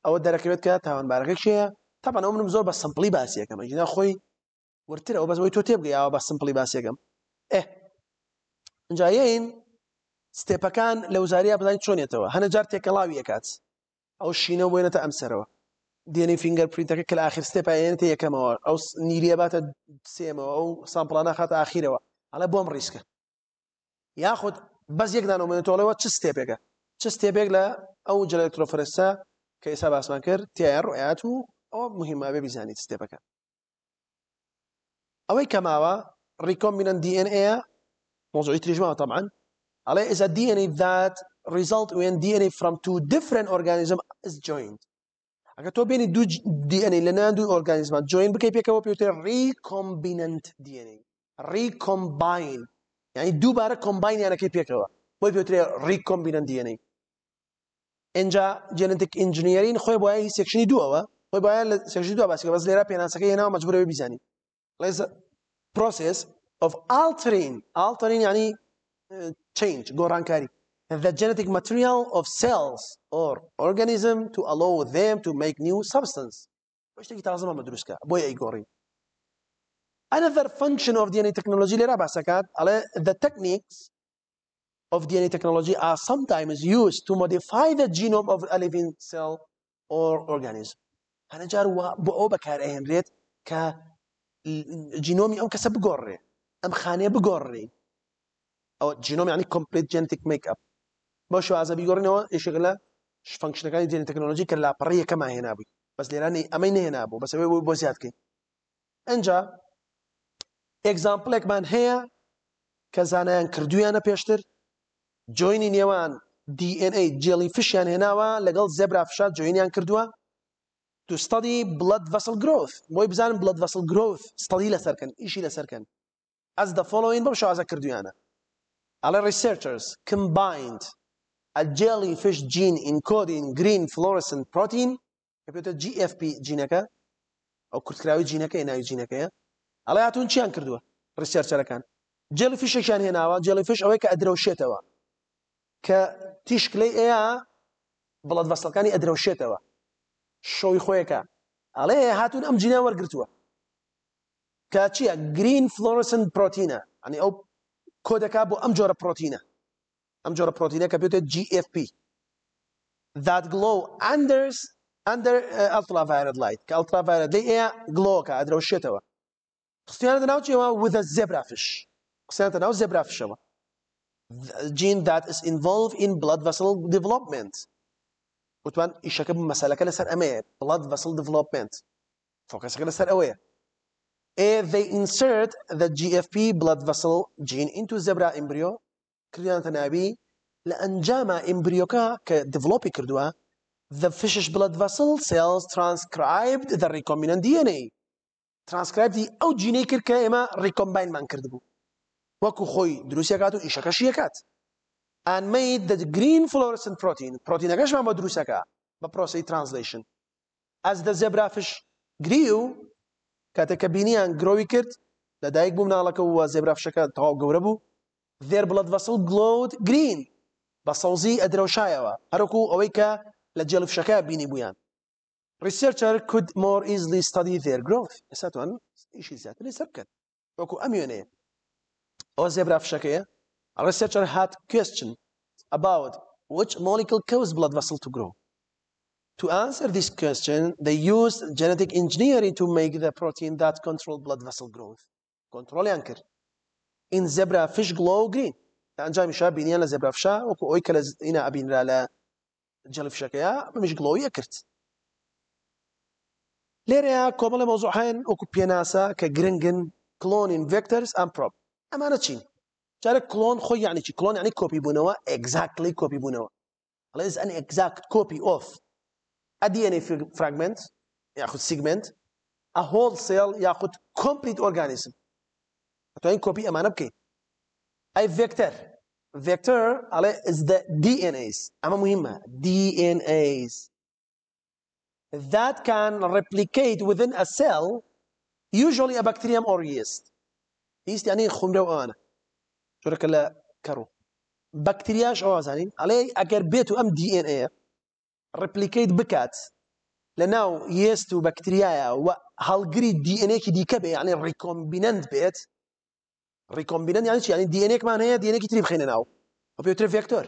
ئەوە دەرەکەوێت کە تاوانبارەکە شەیە تاپان منم زۆر بە سمپلی باسیەکەم ژنا خۆی ورتر ئەو بەزەوەی تۆ تێبگەیەوە بە سمپلی باسیەکەم ئێ جایین ستێپەکان لە وزاریە بزانین چۆنێتەوە هەنەجار تێکەڵاوی ەکات ئەو شینە بۆێنێتە ئەمسەرەوە دێنی فینگەر پرینتەکە کە ئاخر ستێپایێنێتە یەکەمەوە ئەو نیریەباتە سێمەوە ئەو سامپلانە خاتە ئاخیرەوە ئەە بۆم ڕیسکە یاخود بەس یەکدانەوەێتۆڵەوە چ ستێپێکە چ ستێبێک لە ئەو جلەکترۆفرستا کە ئێستا باسمان کرد تیار ڕۆیات و ئەوە مهمابێ بیزانیت ستێپەکە ئەوەی کەماوە ڕیکۆمبینەن DNA موضوعی تریژمەوە طبعا ئەڵێ ئێستا DNA that result when DNA from two different organism is joined ئەگە تۆ بینی دوو DNA لە نان دوو ئۆرگانیزمان جوین بکەی پێکەوە پێوتێ ریکۆمبینەنت DNA ریکۆمباین یعنی دووبارە کۆمباینیانەکەی پێکەوە بۆی پێترێ ڕیکۆمبینەن دیێنەی انجا جێنتێک ئینجینیرین خۆی بۆە هی سێکشنی دو خۆی باە لە سێکشنی دو که باسکە بەس لێرا پێناسەکە هێناوە مجبوره بیزنی. لێز پرۆسس of altering altering یعنی change گۆڕانکاری and the genetic material of cells or organism to allow them to make new substance که بەشتێکی تازەمە مەدروستکە بۆی ئەیگۆڕی Another function of DNA technology is that the techniques of DNA technology are sometimes used to modify the genome of a living cell or organism. أنا جار بو بكار أهنريت ك جينومي أم كسب بقري أم خانية بقري أو جينوم يعني complete genetic makeup The genome بيقرني هو شغله فانكشن كان DNA technology كلا برية كما هنا بي بس ليراني أمين هنا بو بس is بو زيادة انجا ئەگزامپلێکمان هەیە کە زانایان کردویانە پێشتر جوینی نێوان DNA جێڵی فشیان هێناوە لەگەڵ زەبرافشات جوینیان کردووە تو ستادی بڵەت vessel growth بۆی بزانم بڵەت vessel growth ستادی لەسەرکەن ئیشی لەسەرکەن ئەس دە فۆلۆین بەم شازە کردویانە ئەڵە researchers combined a jellyfish gene encoding green fluorescent protein کە پێێتە GFP جینەکە ئەو کورتکراوی جینەکەی ناوی جینەکەیە ئەڵێ هاتون چیان کردووە پرسیارچەرەکان جێڵ فیشێکیان هێناوە جێڵی فش ئەوەی کە ئەدرەوشێتەوە کە تیشکلەی ئێە بڵەت بەسەڵەکانی ئەدرەوشێتەوە شەوی خۆیەکە ئەڵێ هاتون ئەم جینە وەرگتووە کە چییە گرین فلۆرسن پرۆتینە ئەنی ئەو کۆدەکا بۆ ئەم جۆرە پرۆتینە ئەم جۆرە پرۆتینە کە بێتێت GFP that glow unders under uh, ultraviolet light کە ultraviolet لی ئێ گلۆکە ئەدرەوشێتەوە قسەیان دەناوچەوە uh, with a zebrafish قسەیان دەناو zebrafishەوە uh, gene that is involved in blood vessel development وتوان ئیشەکە مەسەلەکە لەسەر ئەمەیە blood vessel development فۆکەسەکە لەسەر ئەوەیە If they insert the GFP blood vessel gene into zebra embryo کردیان تەناوی لە ئەنجامە ئمبریۆکە کە دڤلۆپی the fish's blood vessel cells transcribed the recombinant DNA ترانسکرایبی ئەو جینەی کرد کە ئێمە ڕیکۆمباینمان کردبوو وەکو خۆی دروستەکات و ئیشەکەش یەکات ئەمەی دەگرین فلۆرسن پرۆتین پرۆتینەکەشمان بە دروستەکە بە پرۆسی ترانسلیشن ئەس دە زێبرافش گری و کاتێککە بینیان گرۆوی کرد لەدایک بوو مناڵەکە وە زێبرافشەکە تەواو گەورە بوو دێر بڵەت بەسڵ گلۆود گرین بە سەوزی ئەدرەوشایەوە هەرکو ئەوەی کە لە جەلفشەکە بینی بوویان researcher could more easily study their growth. Satan işi zaten isterken. Oku amyone. O zebra A researcher had question about which molecule causes blood vessel to grow. To answer this question, they used genetic engineering to make the protein that control blood vessel growth. Control anchor. In zebra fish glow green. انجام شاب بينيانا زبرافشا وكو اويكلا انا ابين لا جلف شكيا مش glow كرت لیره ها کۆمەڵی موضوع هن وەکو پێناسە که گرنگن کلون این وکترز ام پروب اما ئەمانە چین چرا کلون کلون یعنی یعنی چی کپی بونه و خۆی کپی بونه و حالا از ئەگزاکلی کۆپی کپی اف ا دی کۆپی ای فرگمنت یا خود سیگمنت ا هول سیل یا خود ارگانیسم تو این کپی کۆمپلیت ئۆرگانیسم ئەتوانین کۆپی وکتر بکەین ئەی ڤێکتەر دی ئەڵێ ایز اما مهمه دی مهمە ایز that can replicate within a cell usually a bacterium or yeast yeast يعني خمره وانا شو رك الله كرو بكتيرياش او زانين يعني؟ علي اگر بيتو ام دي ان اي replicate بكات لناو يست وبكتيريا وهالجري دي ان اي كي كبه يعني ريكومبيننت بيت ريكومبيننت يعني شو يعني دي ان اي كمان هي دي ان اي كي تري بخينا ناو وبيوتري فيكتور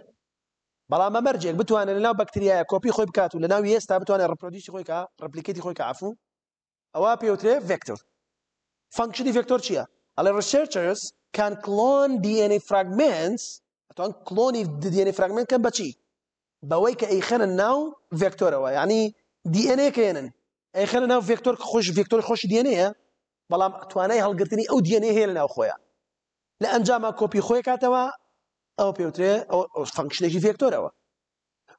بەڵام مەمەرجێک بتوانێت لەناو بەکتریایە کۆپی خۆی بکات و لەناو ئێستا بتوانێت ڕپۆدیشی خۆی کە ڕپلیکتی خۆی کەعفو ئەوە پێوترێ ڤکتور فانکشنی ڤکتۆر چییە؟ ئەڵێ ڕشێرچرس کان کلۆن DNA فراگمنتس ئەتوان کلۆنی DNA فراگمنت کەم بەچی بەوەی کە ئەیخەنە ناو ڤکتۆرەوە یعنی DNA کێنن ئەیخەنە ناو ڤکتۆر خۆش ڤکتۆر خۆشی دێنەیە بەڵام توانای هەڵگرتنی ئەو دێنێ هەیە لە ناو خۆیان لە ئەنجامە کۆپی خۆی کاتەوە ئەوە پێوترێ فەنکشنێکی ڤێکتۆرەوە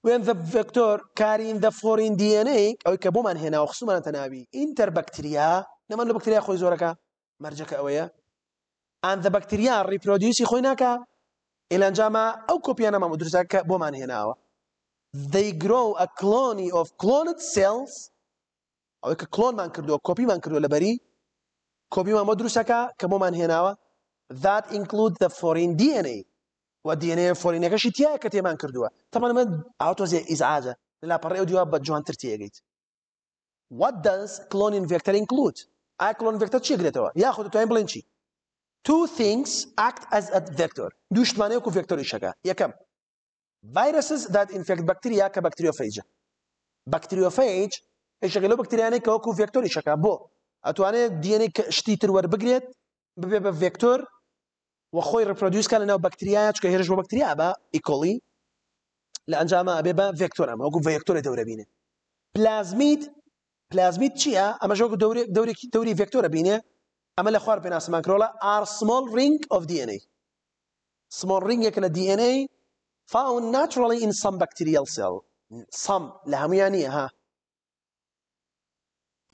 وێن ڤکتۆر کارین دە فۆرین دیێنەی ئەوەی کە بۆمان هێناوە خسومانە تەناوی ئینتەر بەکتریا نەمان لە بەکتریا خۆی زۆرەکە مەرجەکە ئەوەیە ئەن دە بەکتریا ڕیپۆدیوسی خۆی ناکە ئێلەنجامە ئەو کۆپیانە مامە درستەکە بۆمان هێناوە they grow a clone of cloned cells ئەوەی کە کلۆنمان کردووە کۆپیمان کردووە لەبەری کۆپیمان بۆ دروستەکە کە بۆمان هێناوە that include the foreign DNA و دیێنەیە فۆرینەکەشی تایە کە تێمان کردووە تەمان من ئاوتۆزیە ئیزعاجە لاپەڕێ و دیوە بە جوانتر تێگەیت what does cloning vector include ئا کلۆن vector چی گرێتەوە یاخود توانین بڵێن چی two things act as a vector دوو شتمانەیە و vectorیشەکە یەکەم viruses that infect bacteria کە bacteriophage bacteriophage شەکەلە بەکتریانەی کە وەکو vectorیشەکە بۆ ئەتوانێت دیێنێک شتی تر وەربگرێت ببێ بە vector وەخۆی ڕپردیوسکە لەناو بەکتریایە چکە هێرش بۆ بەکتریا بە ئیکۆلی e. لە ئەنجامە ئەبێ بە ڤێکتۆرە ئەوگو ڤێکتۆرە دەورە بینێ پلازمیت پلازمیت چییە ئەمەژۆ دەورێکی دەوری ڤێکتۆرە بینێ ئەمە لە خوار پێناسمان کرۆڵە ئار سمۆل ڕنگ of DNA سمۆل ڕنگێک لە DNA فاون ناتڕڵی ئین سم بەکتریل سێڵ سم لە هەمویان نیە ها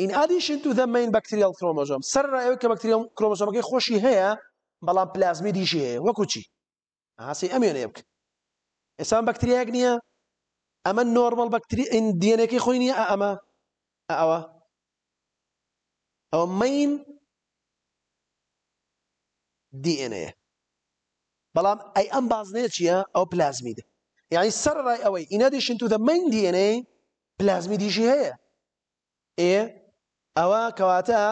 In addition to the main bacterial chromosome سەر ڕایەوە کە بەکتریل کرۆمۆسۆمەکەی خۆشی هەیە بەڵام پلازمی دیشی هەیە وەکو چی هاسی ئەمێنێ بکە ئێسان بەکتریاک نییە ئەمە نۆرمەل بەکتری دیێنەکەی خۆی نییە ئەمە ئەوە ئەوە مین دیێنەیە بەڵام ئەی ئەم بازنەیە چییە ئەو پلازمی دە یعنی سەر ڕای ئەوەی ئینەدیشن تو دە مین دیێنێ پلازمی دیژی هەیە ئێ ئەوە کەواتە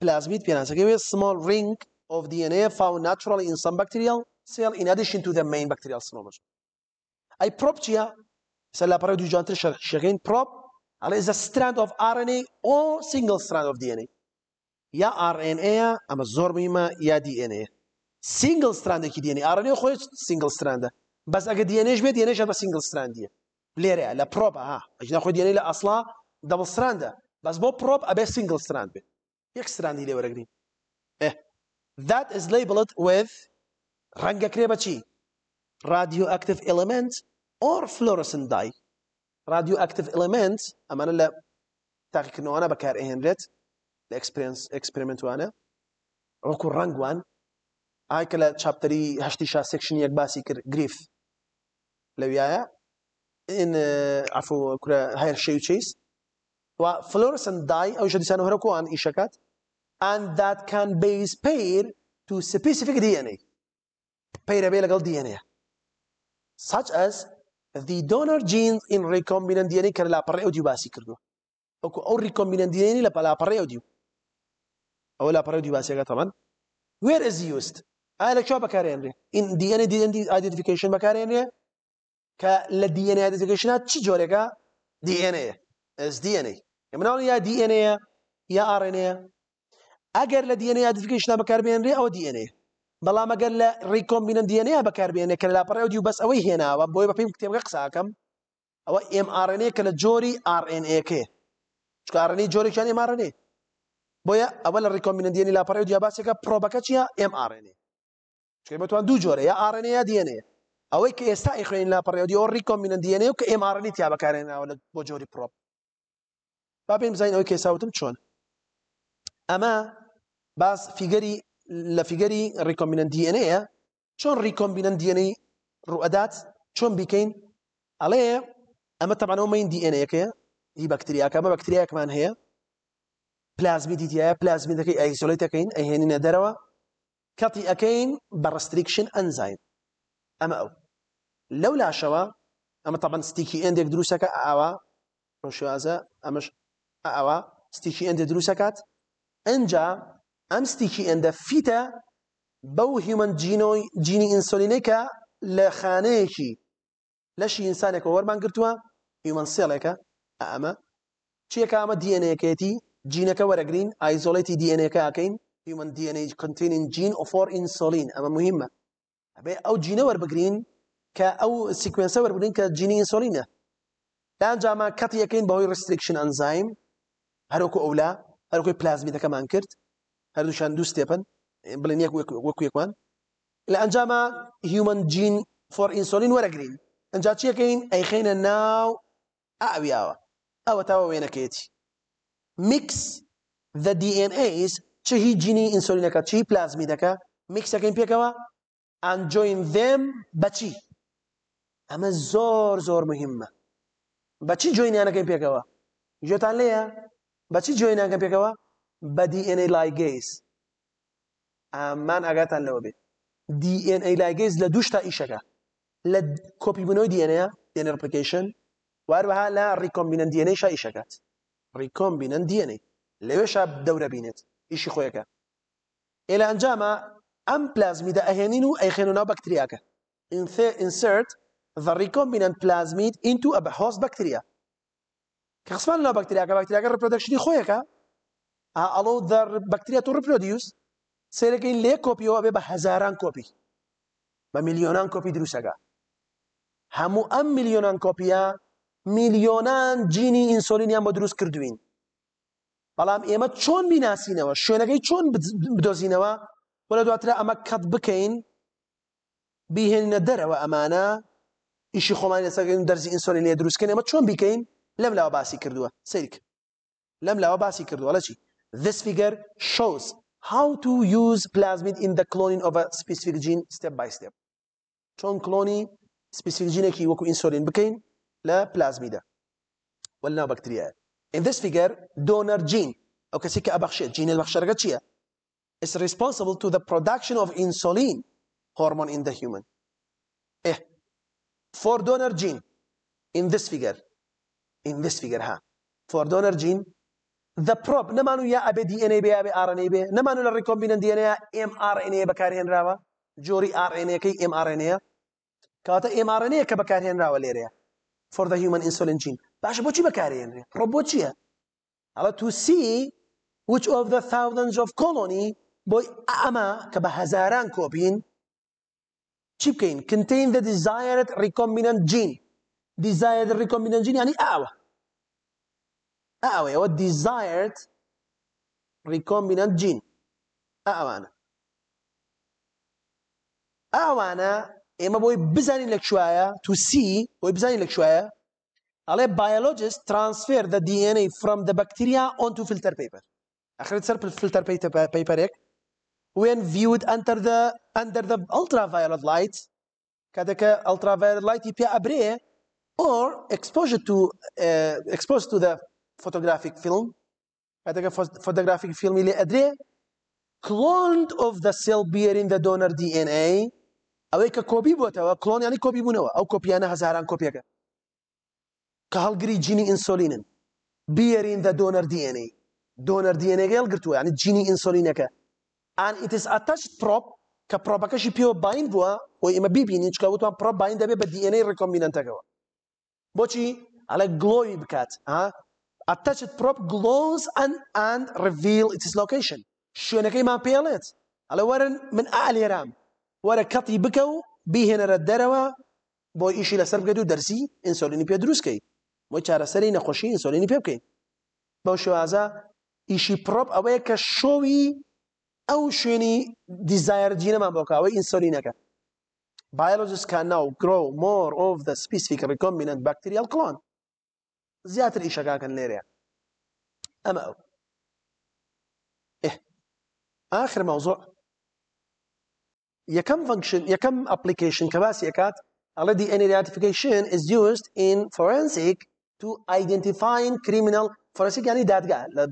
پلازمیت پێناسەکەی وێ سمال ڕنگ of DNA found naturally in some bacterial cell in addition to the main bacterial cynomorph. أي prop چیه؟ مثلا برای دو جانتر شغین prop على is a strand of RNA or single strand of DNA. یا RNA اما زور مهمه یا DNA. سینگل ستراند کی دی ان ار خۆی سینگل ستراند بس اگه دی ان اش بێت دی ان اش بە سینگل ستراندیه لێرە لە پرۆپ ها ئەجنا خۆی دی ان لە ئەسڵا دەبڵ ستراندە بس بۆ پرۆپ ئەبێ سینگل ستراند بێت یەک ستراندی لێ وەرەگرین That is labeled with رنگە کرێبەچی radioactive element or fluorescent dye. radioactive element ئەمانە لە تاقیکردنەوەوانە بەکار ئەهێنرێت لە ئەکسپریمنتوانە ڕۆکو ڕنگوان ئایکە لە چاپتەری هەشتی شا سێکشن یەک باسی کرد گریف لەویایە ئەفو هەر شەی چیس فلۆرسن دای ئەو شە دیسانە هەرکۆوان ئیشەکات and that can be paired to specific DNA. Paid available DNA. Such as the donor genes in recombinant DNA can la pare audio basic. Or recombinant DNA la pare audio. Or la pare audio basic. Where is used? Ah, in DNA identification, DNA identification is DNA. It's DNA. DNA, RNA, ئەگەر لە دیێنێ یادفیکیشنا بەکاربێنرێ ئەو دیێنێ بەڵام ئەگەر لە ڕیکۆمبینن دیێنەیە بەکاربێنێ کە لاپەڕێ دی و بەس ئەوەی هێناوە بۆی بەپیم کتێبگە قساکەم ئەوە ئMRNێ کە لە جۆری RNAکێ چکارڕنی جۆرێکیان ئمارنێ بۆیە ئەوە لە ڕیکۆمبینن دیێنی لاپەڕێ و دیاباسێکە پرۆبەکە چیە MRNێ چکەی بەتوان دوو جۆرە یا RNA یا دیێنێ ئەوەی کە ئێستا ئیخێن لاپەڕێودیەوە ڕیکۆمبینن دیێنێ و کە ئMRNی تیا بەکارێناوە لە بۆ جۆری پرۆپ با پێم زین ئەوەی کێساوتم چۆن ئەمە باس فیگەری لە فیگەری ڕیکۆمبینەن دیNەیە چۆن ڕیکۆمبینەن دیNەی ڕوئدات چۆن بیکەین ئەڵێ ئەمە تەمانەوە مین دیNەیەەکە هی بەکتریاکە ئەمە بەکتریاکمان هەیە پلازمی دیتیایە پلازمی دەکەی ئایسۆلیتەکەین ئەهێنینە دەرەوە کەتی ئەەکەین بە ڕستریکشن ئەنزاین ئەمە ئەو لەو لاشەوە ئەمە تەبەن ستیکی ئەندێک دروستەکە ئاوا ڕۆشوازە ئەمەش ئاوا ستیکی ئەندێ دروستەکات ئەجا ئەم ستیکی ئەندە فیتە بەو هیومەن جینی ئینسۆلینەکە لە خانەیەکی لەشی ئینسانێکەوە وەرمان گرتووە هیومەن سێڵێکە ئەمە چیەکە ئەمە دیێنەیەکێتی جینەکە وەرەگرین ئایزۆڵێتی دیێنەکەکەین هیومەن دیێنەی کنتینین جین ئۆفۆر ئینسۆلین ئەمە مهمە ئەبێ ئەو جینە وەربگرین کە ئەو سیکوێنسە وەربگرین کە جینی ئینسۆلینە لانجاما کەتی یەکەین بەهۆی ڕستریکشن ئەنزایم هەروکو ئەولا هەروکوی پلازمی دەکەمان کرد هەردووشان دوو ستێپن بڵێن یەک وەکو یەکوان لە ئەنجامە هیومن جین فۆر انجا وەرەگرین ئەجا چیەکەین ئەیخینە ناو ئاویاوە ئەوە تاوە وێنەکەیەتی میکس the DNAs چه هی جینی ئینسۆلینەکە چی پلازمیدەکە میکسەکەین پێکەوە ئەنجۆین them بەچی ئەمە زۆر زۆر مهمە بەچی جۆینیانەکەی پێکەوە ژێتان لەیە بەچی جۆینانەکە پێکەوە بدي ان اي لايجيز من اگه لو بید دی ان ای لایگیز لە دوشتا ئیشەکە لە کۆپی بنەوەی دیێنەیە دێنە ڕپلیکیشن واربەها لە ڕیکۆمبینەن دیێنەی شا ئیشەکەات ڕیکۆمبینەن دیێنەی لەوێشا دەورە بینێت ئیشی خۆیەکە ئێلە ئەنجامە ئەم پلازمیدە ئەهێنین و ئەیخێن و ناو بەکتریاکە insert the recombinant plasmid into a host bacteria که قسمان ناو بەکتریاکە بەکتریاکە ڕپرۆدەکشنی خۆیەکە ئەڵۆ دەر بەکتریا و ڕپۆدیوس سێرەکەی لێ کۆپیەوە بێ بە هەزاران کۆپی بە میلیۆنان کۆپی دروسەکە هەموو ئەم میلیۆنان کۆپیە میلیۆنان جینی ئینسۆلینیان بۆ دروست کردوین بەڵام ئێمە چۆن بیناسیینەوە شوێنەکەی چۆن بدۆزینەوە وە لە دواترە ئەمە کەت بکەین بیهێنە دەرەوە ئەمانە ئیشی خۆمان لەسەگەن دەرزی ئینسۆلین لێ دروستکەن ئێمە چۆن بیکەین لەم لاوە باسی کردووە سیرک لەم لاوە باسی کردووە لە چی This figure shows how to use plasmid in the cloning of a specific gene step by step. چون کلونی specific gene کی وکو انسولین بکین لا plasmida ولا بكتيريا. In this figure, donor gene أو كسيك أبخشية gene البخشرة كتشيا is responsible to the production of insulin hormone in the human. إيه eh, for donor gene in this figure in this figure ها for donor gene the probe نمانو يا أبي دي إن إيه بيا أبي آر إن إيه بيا نمانو للريكومبيننت دي إن إيه إم آر إن إيه بكارين هنراوا جوري آر إن إيه كي إم آر إن إيه كاتا إم آر إن إيه كبكارين هنراوا ليريا for the human insulin gene باش بوشي بكاري هنريا روبوت چيا على to see which of the thousands of colony بوي أما كبهزاران كوبين چي contain the desired recombinant gene desired recombinant gene يعني أعوى أأوى what desired recombinant gene أأوانا أوانا ئێمە بۆی بزانین لە کوایە تو سی بۆی بزانین لە کوایە ئەڵێ بایۆلۆجیست ترانسفێر دە دیNA فرم دە بەکتریا ئۆن تو فلتەر پیپەر ئەخرێت سەر فلتەر پیپەرێک وێن ڤود ئەتەر دە ئەندەر دە ئەلتراڤایلت لایت کە دەکە ئەلتراڤایلت لایتی پێ ئەبرێ or exposure to uh, exposed to the فۆتۆگرافیک فیلم کاتەکە فۆتۆگرافیک فیلمی لێ ئەدرێ کلۆند ئۆف دە سێل بیێرین دە دۆنەر DNA ئەوەی کە کۆبی بۆتەوە کلۆن ینی کۆبی بوونەوە ئەو کۆپیانە هزاران کۆپیەکە کە هەڵگری جینی ئینسۆلینن بیێرین دە دۆنەر DNA دۆنەر DNA هێڵگرتووە ینی جینی ئینسۆلینەکە ئان ئیتس ئەتەش پرۆپ کە پرۆپەکەشی پێوە باین بووە ئەوی ئمە بیبینین چکە وتوان پرۆپ باین دەبێت بە DNA ڕکۆمبینەنتەکەەوە بۆچی ئەلە گلۆوی بکات Attached prop glows and, and reveal its location شوێنەکەی ما پێڵێت ئەڵە وەرن من ئالێرام وەرە کەتی بکە و بیهێنەرە دەرەوە بۆ ئیشی لەسەر بگەت و دەرسی ئینسۆلینی پێ دروستکەی بۆ چارەسەری نەخۆشی ئینسۆلینی پێ بکەین بەو شێوازە ئیشی پرۆپ ئەوەیە کە شۆوی ئەو شوێنی دیزایر جینەمان بۆکەوەی ئینسۆلینەکە Biologists can now grow more of the specific recombinant bacterial clone. كان ليريا يعني. أما أو إيه آخر مەوزوع یەکەم فنکشن یەکەم ئەپلیکیشن کە باسی ئەکات ئەڵە دی ئەنیراتیفیکیشن is used in forensic to identifying criminal forensic یعنی يعني دادگا لە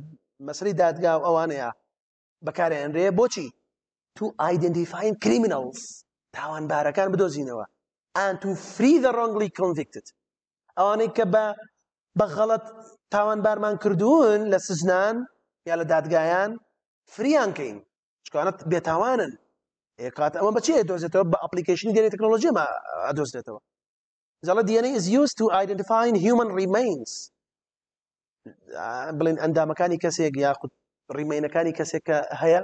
مەسری دادگا و ئەوانەیە تو أيدنتيفاين كريمينالز تاوان باركان تاوانبارەکان بدۆزینەوە and to free the wrongly convicted ئەوانەی کە بە غەڵەت تاوانبارمان کردوون لە سزنان یا لە دادگایان فریانکەین شکانت بێتاوانن کات ئەمە بەچی دۆزێتەوە بە ئەپلیکیشنی دێنێ تەکنۆلژی ما ئەدۆزێتەوە زەڵە DNA is used to identifying human remains بڵین ئەندامەکانی کەسێک یاخود ڕیمینەکانی کەسێک کە هەیە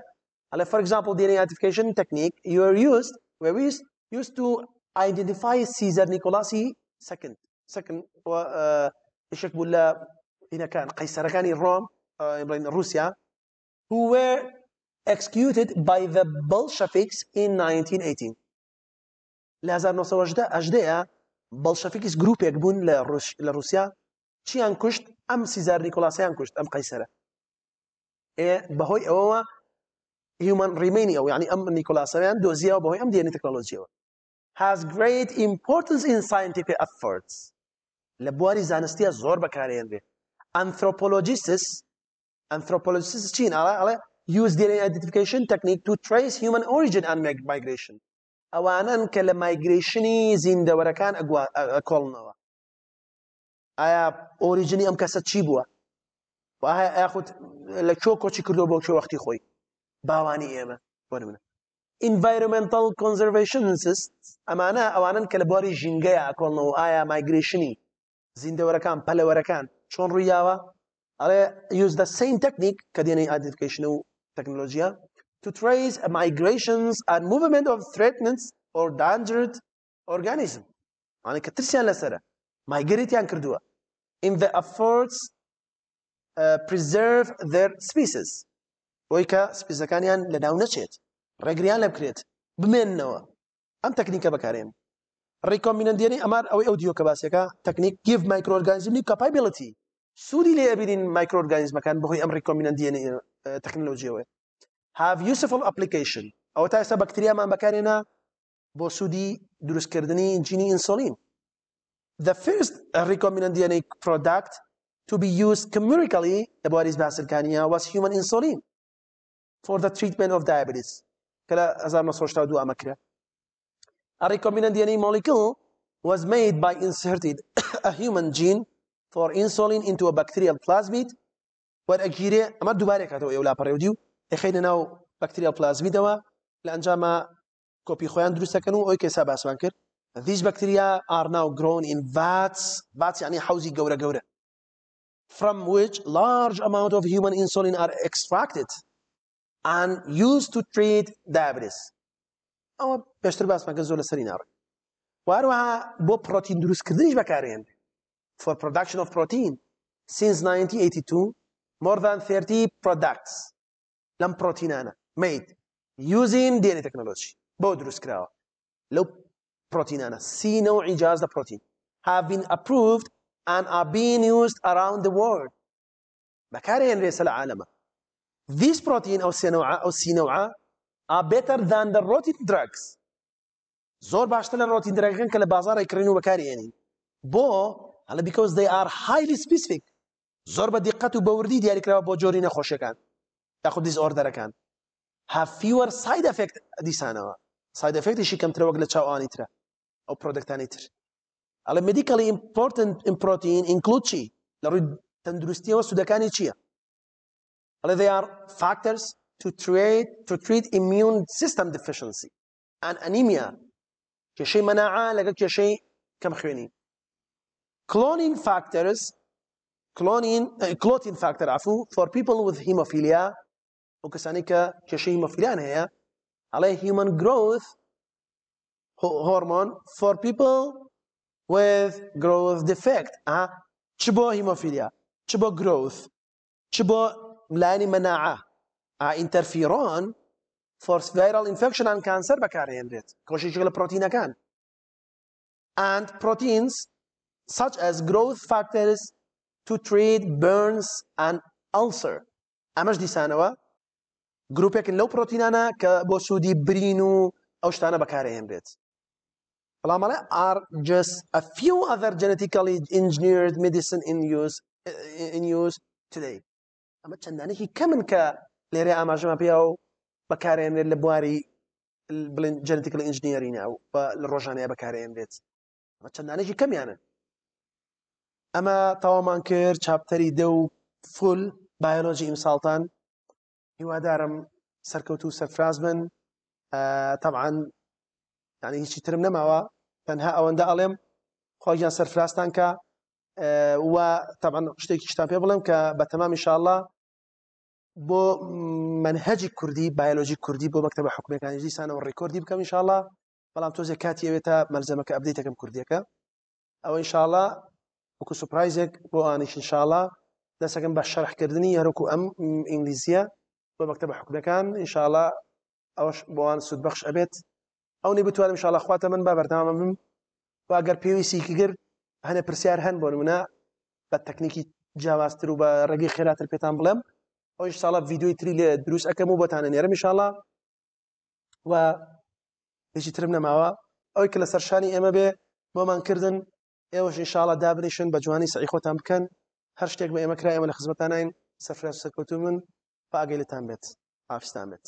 ئەلە for example DNA identification technique you are used where we used to identify Caesar Nicolaus II second second بشكل بولا هنا كان قيصر كان الروم ابراهيم روسيا who were executed by the Bolsheviks in 1918 لە 1918 بەڵشەفیکیس گروپێک بوون لە رووسیا چیان کوشت ئەم سیزار نیکۆلاسیان کوشت ئەم قەیسەرە ئێ بەهۆی ئەوەوە هیومن ڕیمێنی ئەو یعنی ئەم نیکۆلاسەوەیان دۆزیەوە بەهۆی ئم دێنی تەکنۆلۆژیەوە هاز great importance ان scientific افورتس لە بواری زانستیە زۆر بەکارهێنرێ ئەنتروپۆلۆجیسس ئەنتروپۆلۆجیسس چین ئەڵێ ئەڵێ use DNA identification technique to trace human origin and migration ئەوانن کە لە مایگریشنی زیندەوەرەکان ئەکۆڵنەوە ئایا ئۆریجنی ئەم کەسە چی بووە یاخود لە چۆ کۆچی کردو بۆ چۆ وەختی خۆی باوانی ئێمە بۆ منە environmental conservation ئەمانە ئەوانن کە لە بۆری ژینگەیە ئەکۆڵنەوە ئایا مایگریشنی زیندەوەرەکان پەلەوەرەکان چۆن ڕوویاوە ئەڵێ use the same technique کە دێنەی identification و تەکنۆلۆژیا to trace migrations and movement of threatened or endangered organism معنی کە ترسیان لەسرە مایگریتیان کردووە in the efforts uh, preserve their species بۆی کە سپیسەکانیان لەناو نەچێت ڕێگریان لە بکرێت بمێننەوە ئەم تەکنیکە بەکارێن ڕێکۆمینەن دێنی ئەمار ئەوەی ئەو دیۆکە باسەکە تەکنیک گیف مایکرۆرگانزمنی کەپایبلتی سوودی لێ ببینین مایکرۆرگانزمەکان بەهۆی ئەم ڕێکۆمینەن دێنی تەکنلۆجیەوە have useful application ئەوە تا ئێستا بەکتریامان بەکارێنا بۆ سوودی دروستکردنی جینی ئینسۆلین the first recommended DNA product to be used commercially دەبوارز باسرکانیا was human insulin for the treatment of diabetes کە لە 1992 ئەمەکرە a recombinant DNA molecule was made by inserted a human gene for insulin into a bacterial plasmid وەرەگیرێ ئەمە دووبارێک هاتەوە ئێولا پەڕێودی و ئەخینە ناو بەکتریال a لە ئەنجامە کۆپی خۆیان دروستەکەن و ئەوی کەسا باسوان کرد These bacteria are now grown in vats, vats يعني حوزي قورة قورة, from which large amount of human insulin are extracted and used to treat diabetes. او پشتر باس ئەوە پێشتر باسمەکە زۆر لەسەری ناڕێ وارەوەها بۆ پرۆتین دروستکردنیش بەکارێن for production of protein since 1982 more than 30 products لەم پرۆتینانە made using DNA technology بۆ دروست لو پروتین پرۆتینانە سی نو جیاز لە پروتین have been approved and are being used around the world بەکارهێنرێ سە لە عالەمە This protein ئەو سێ نەوعە ئەو سی نەوعە are better than the rotten drugs زۆر باشتر لە ڕۆتین درەکەن کە لە بازارای کڕین و بەکاری هێنین بۆ هەڵە بیکەوز دەی ئار هایلی سپیسفیک زۆر بە دیقەت و بەوردی دیاریکراوە بۆ جۆری نەخۆشیەکان یاخود دیز ئۆردەرەکان هەفیوەر ساید ئەفکت دیسانەوە ساید ئەفکتیشی کەمترەوەک لە چاوانی ترە ئەو پرۆدەکتانی تر ئەڵە مدیکەڵی ئیمپۆرتنت ئیمپۆتین ئینکلوچی لە ڕووی تەندروستیەوە سوودەکانی چییە؟ ئەڵە دەیار فاکتەرس to treat, to treat immune system deficiency and anemia كشيء مناعة لك كشيء كم cloning factors cloning uh, clotting factor for people with hemophilia human growth hormone for people with growth defect ها ah, hemophilia شبه growth شبه lani مناعه interferon for viral infection and cancer بکاره اندید کشیشگل پروتین اکن and proteins such as growth factors to treat burns and ulcer امش دیسانه و گروپ یکن لو پروتین انا که با سودی برینو اوشتانه بکاره اندید Alamale are just a few other genetically engineered medicine in use in use today. اما چندانه هی کمن که لێرە ئاماژەمە پێیا و بەکارێنێت لە بواری بڵین جەنتیکل ئینجنیێرینا و بە لە ڕۆژانەیە بەکارێنرێت ئەمە چەندانێکی کەمیانە ئەمە تاوامان کرد چاپتەری دە و فول بایۆلۆژی ئیمساڵتان هیوادارم سەرکەوت و سەرفراز بن تەعاان یعنی هیچی ترم نەماوە تەنها ئەوەندە ئەڵێم خۆگیان سەرفراستان کە و تەعاان شتێکی شتان پێ بڵم کە بە تەمامی شاءله بۆ منهجی کوردی بایلۆژی کوردی بۆ مەکتتەبە حکومەکانی دیسانەوە ڕێکۆردی بکەم انشاءله بەڵام تۆزێک کاتی ئەوێتە مەلزەمەکە ئەبدەیتەکەم کوردیەکە ئەوە انشاءله وەکو سوپایزێک بۆ ئانیش انشاءله دەسەکەم بە شەرحکردنی هەروکو ئەم ئینگلیزیە بۆ مەکتتەبە حکومەکان انشاءله ئەوش بۆوان سودبەخش ئەبێت ئەو نی بتوانم انشاءله خواتە من با بەردامە من واگەر پێویستیکی گر هەنە پرسیار هەن بۆ منە بە تەکنیکی جیاوازتر و بە ڕێگەی خێراتر پێتان بڵێم ئەوش ساڵە ڤیددیوی تری لێ دروست ئەەکەم و بۆتانە نێرم شاڵە و هیچی ترم نەماوە ئەوەی کە لە سەرشانی ئێمە بێ بۆمان کردن ئێوەش انشاالله دابنیشن بە جوانی سعیخۆتان بکەن هەر شتێک بە ئێمە کرا ئێمە لە خزمەتانین سەفرە سەکەوتو من پاگەی لەتان بێت ئافستان بێت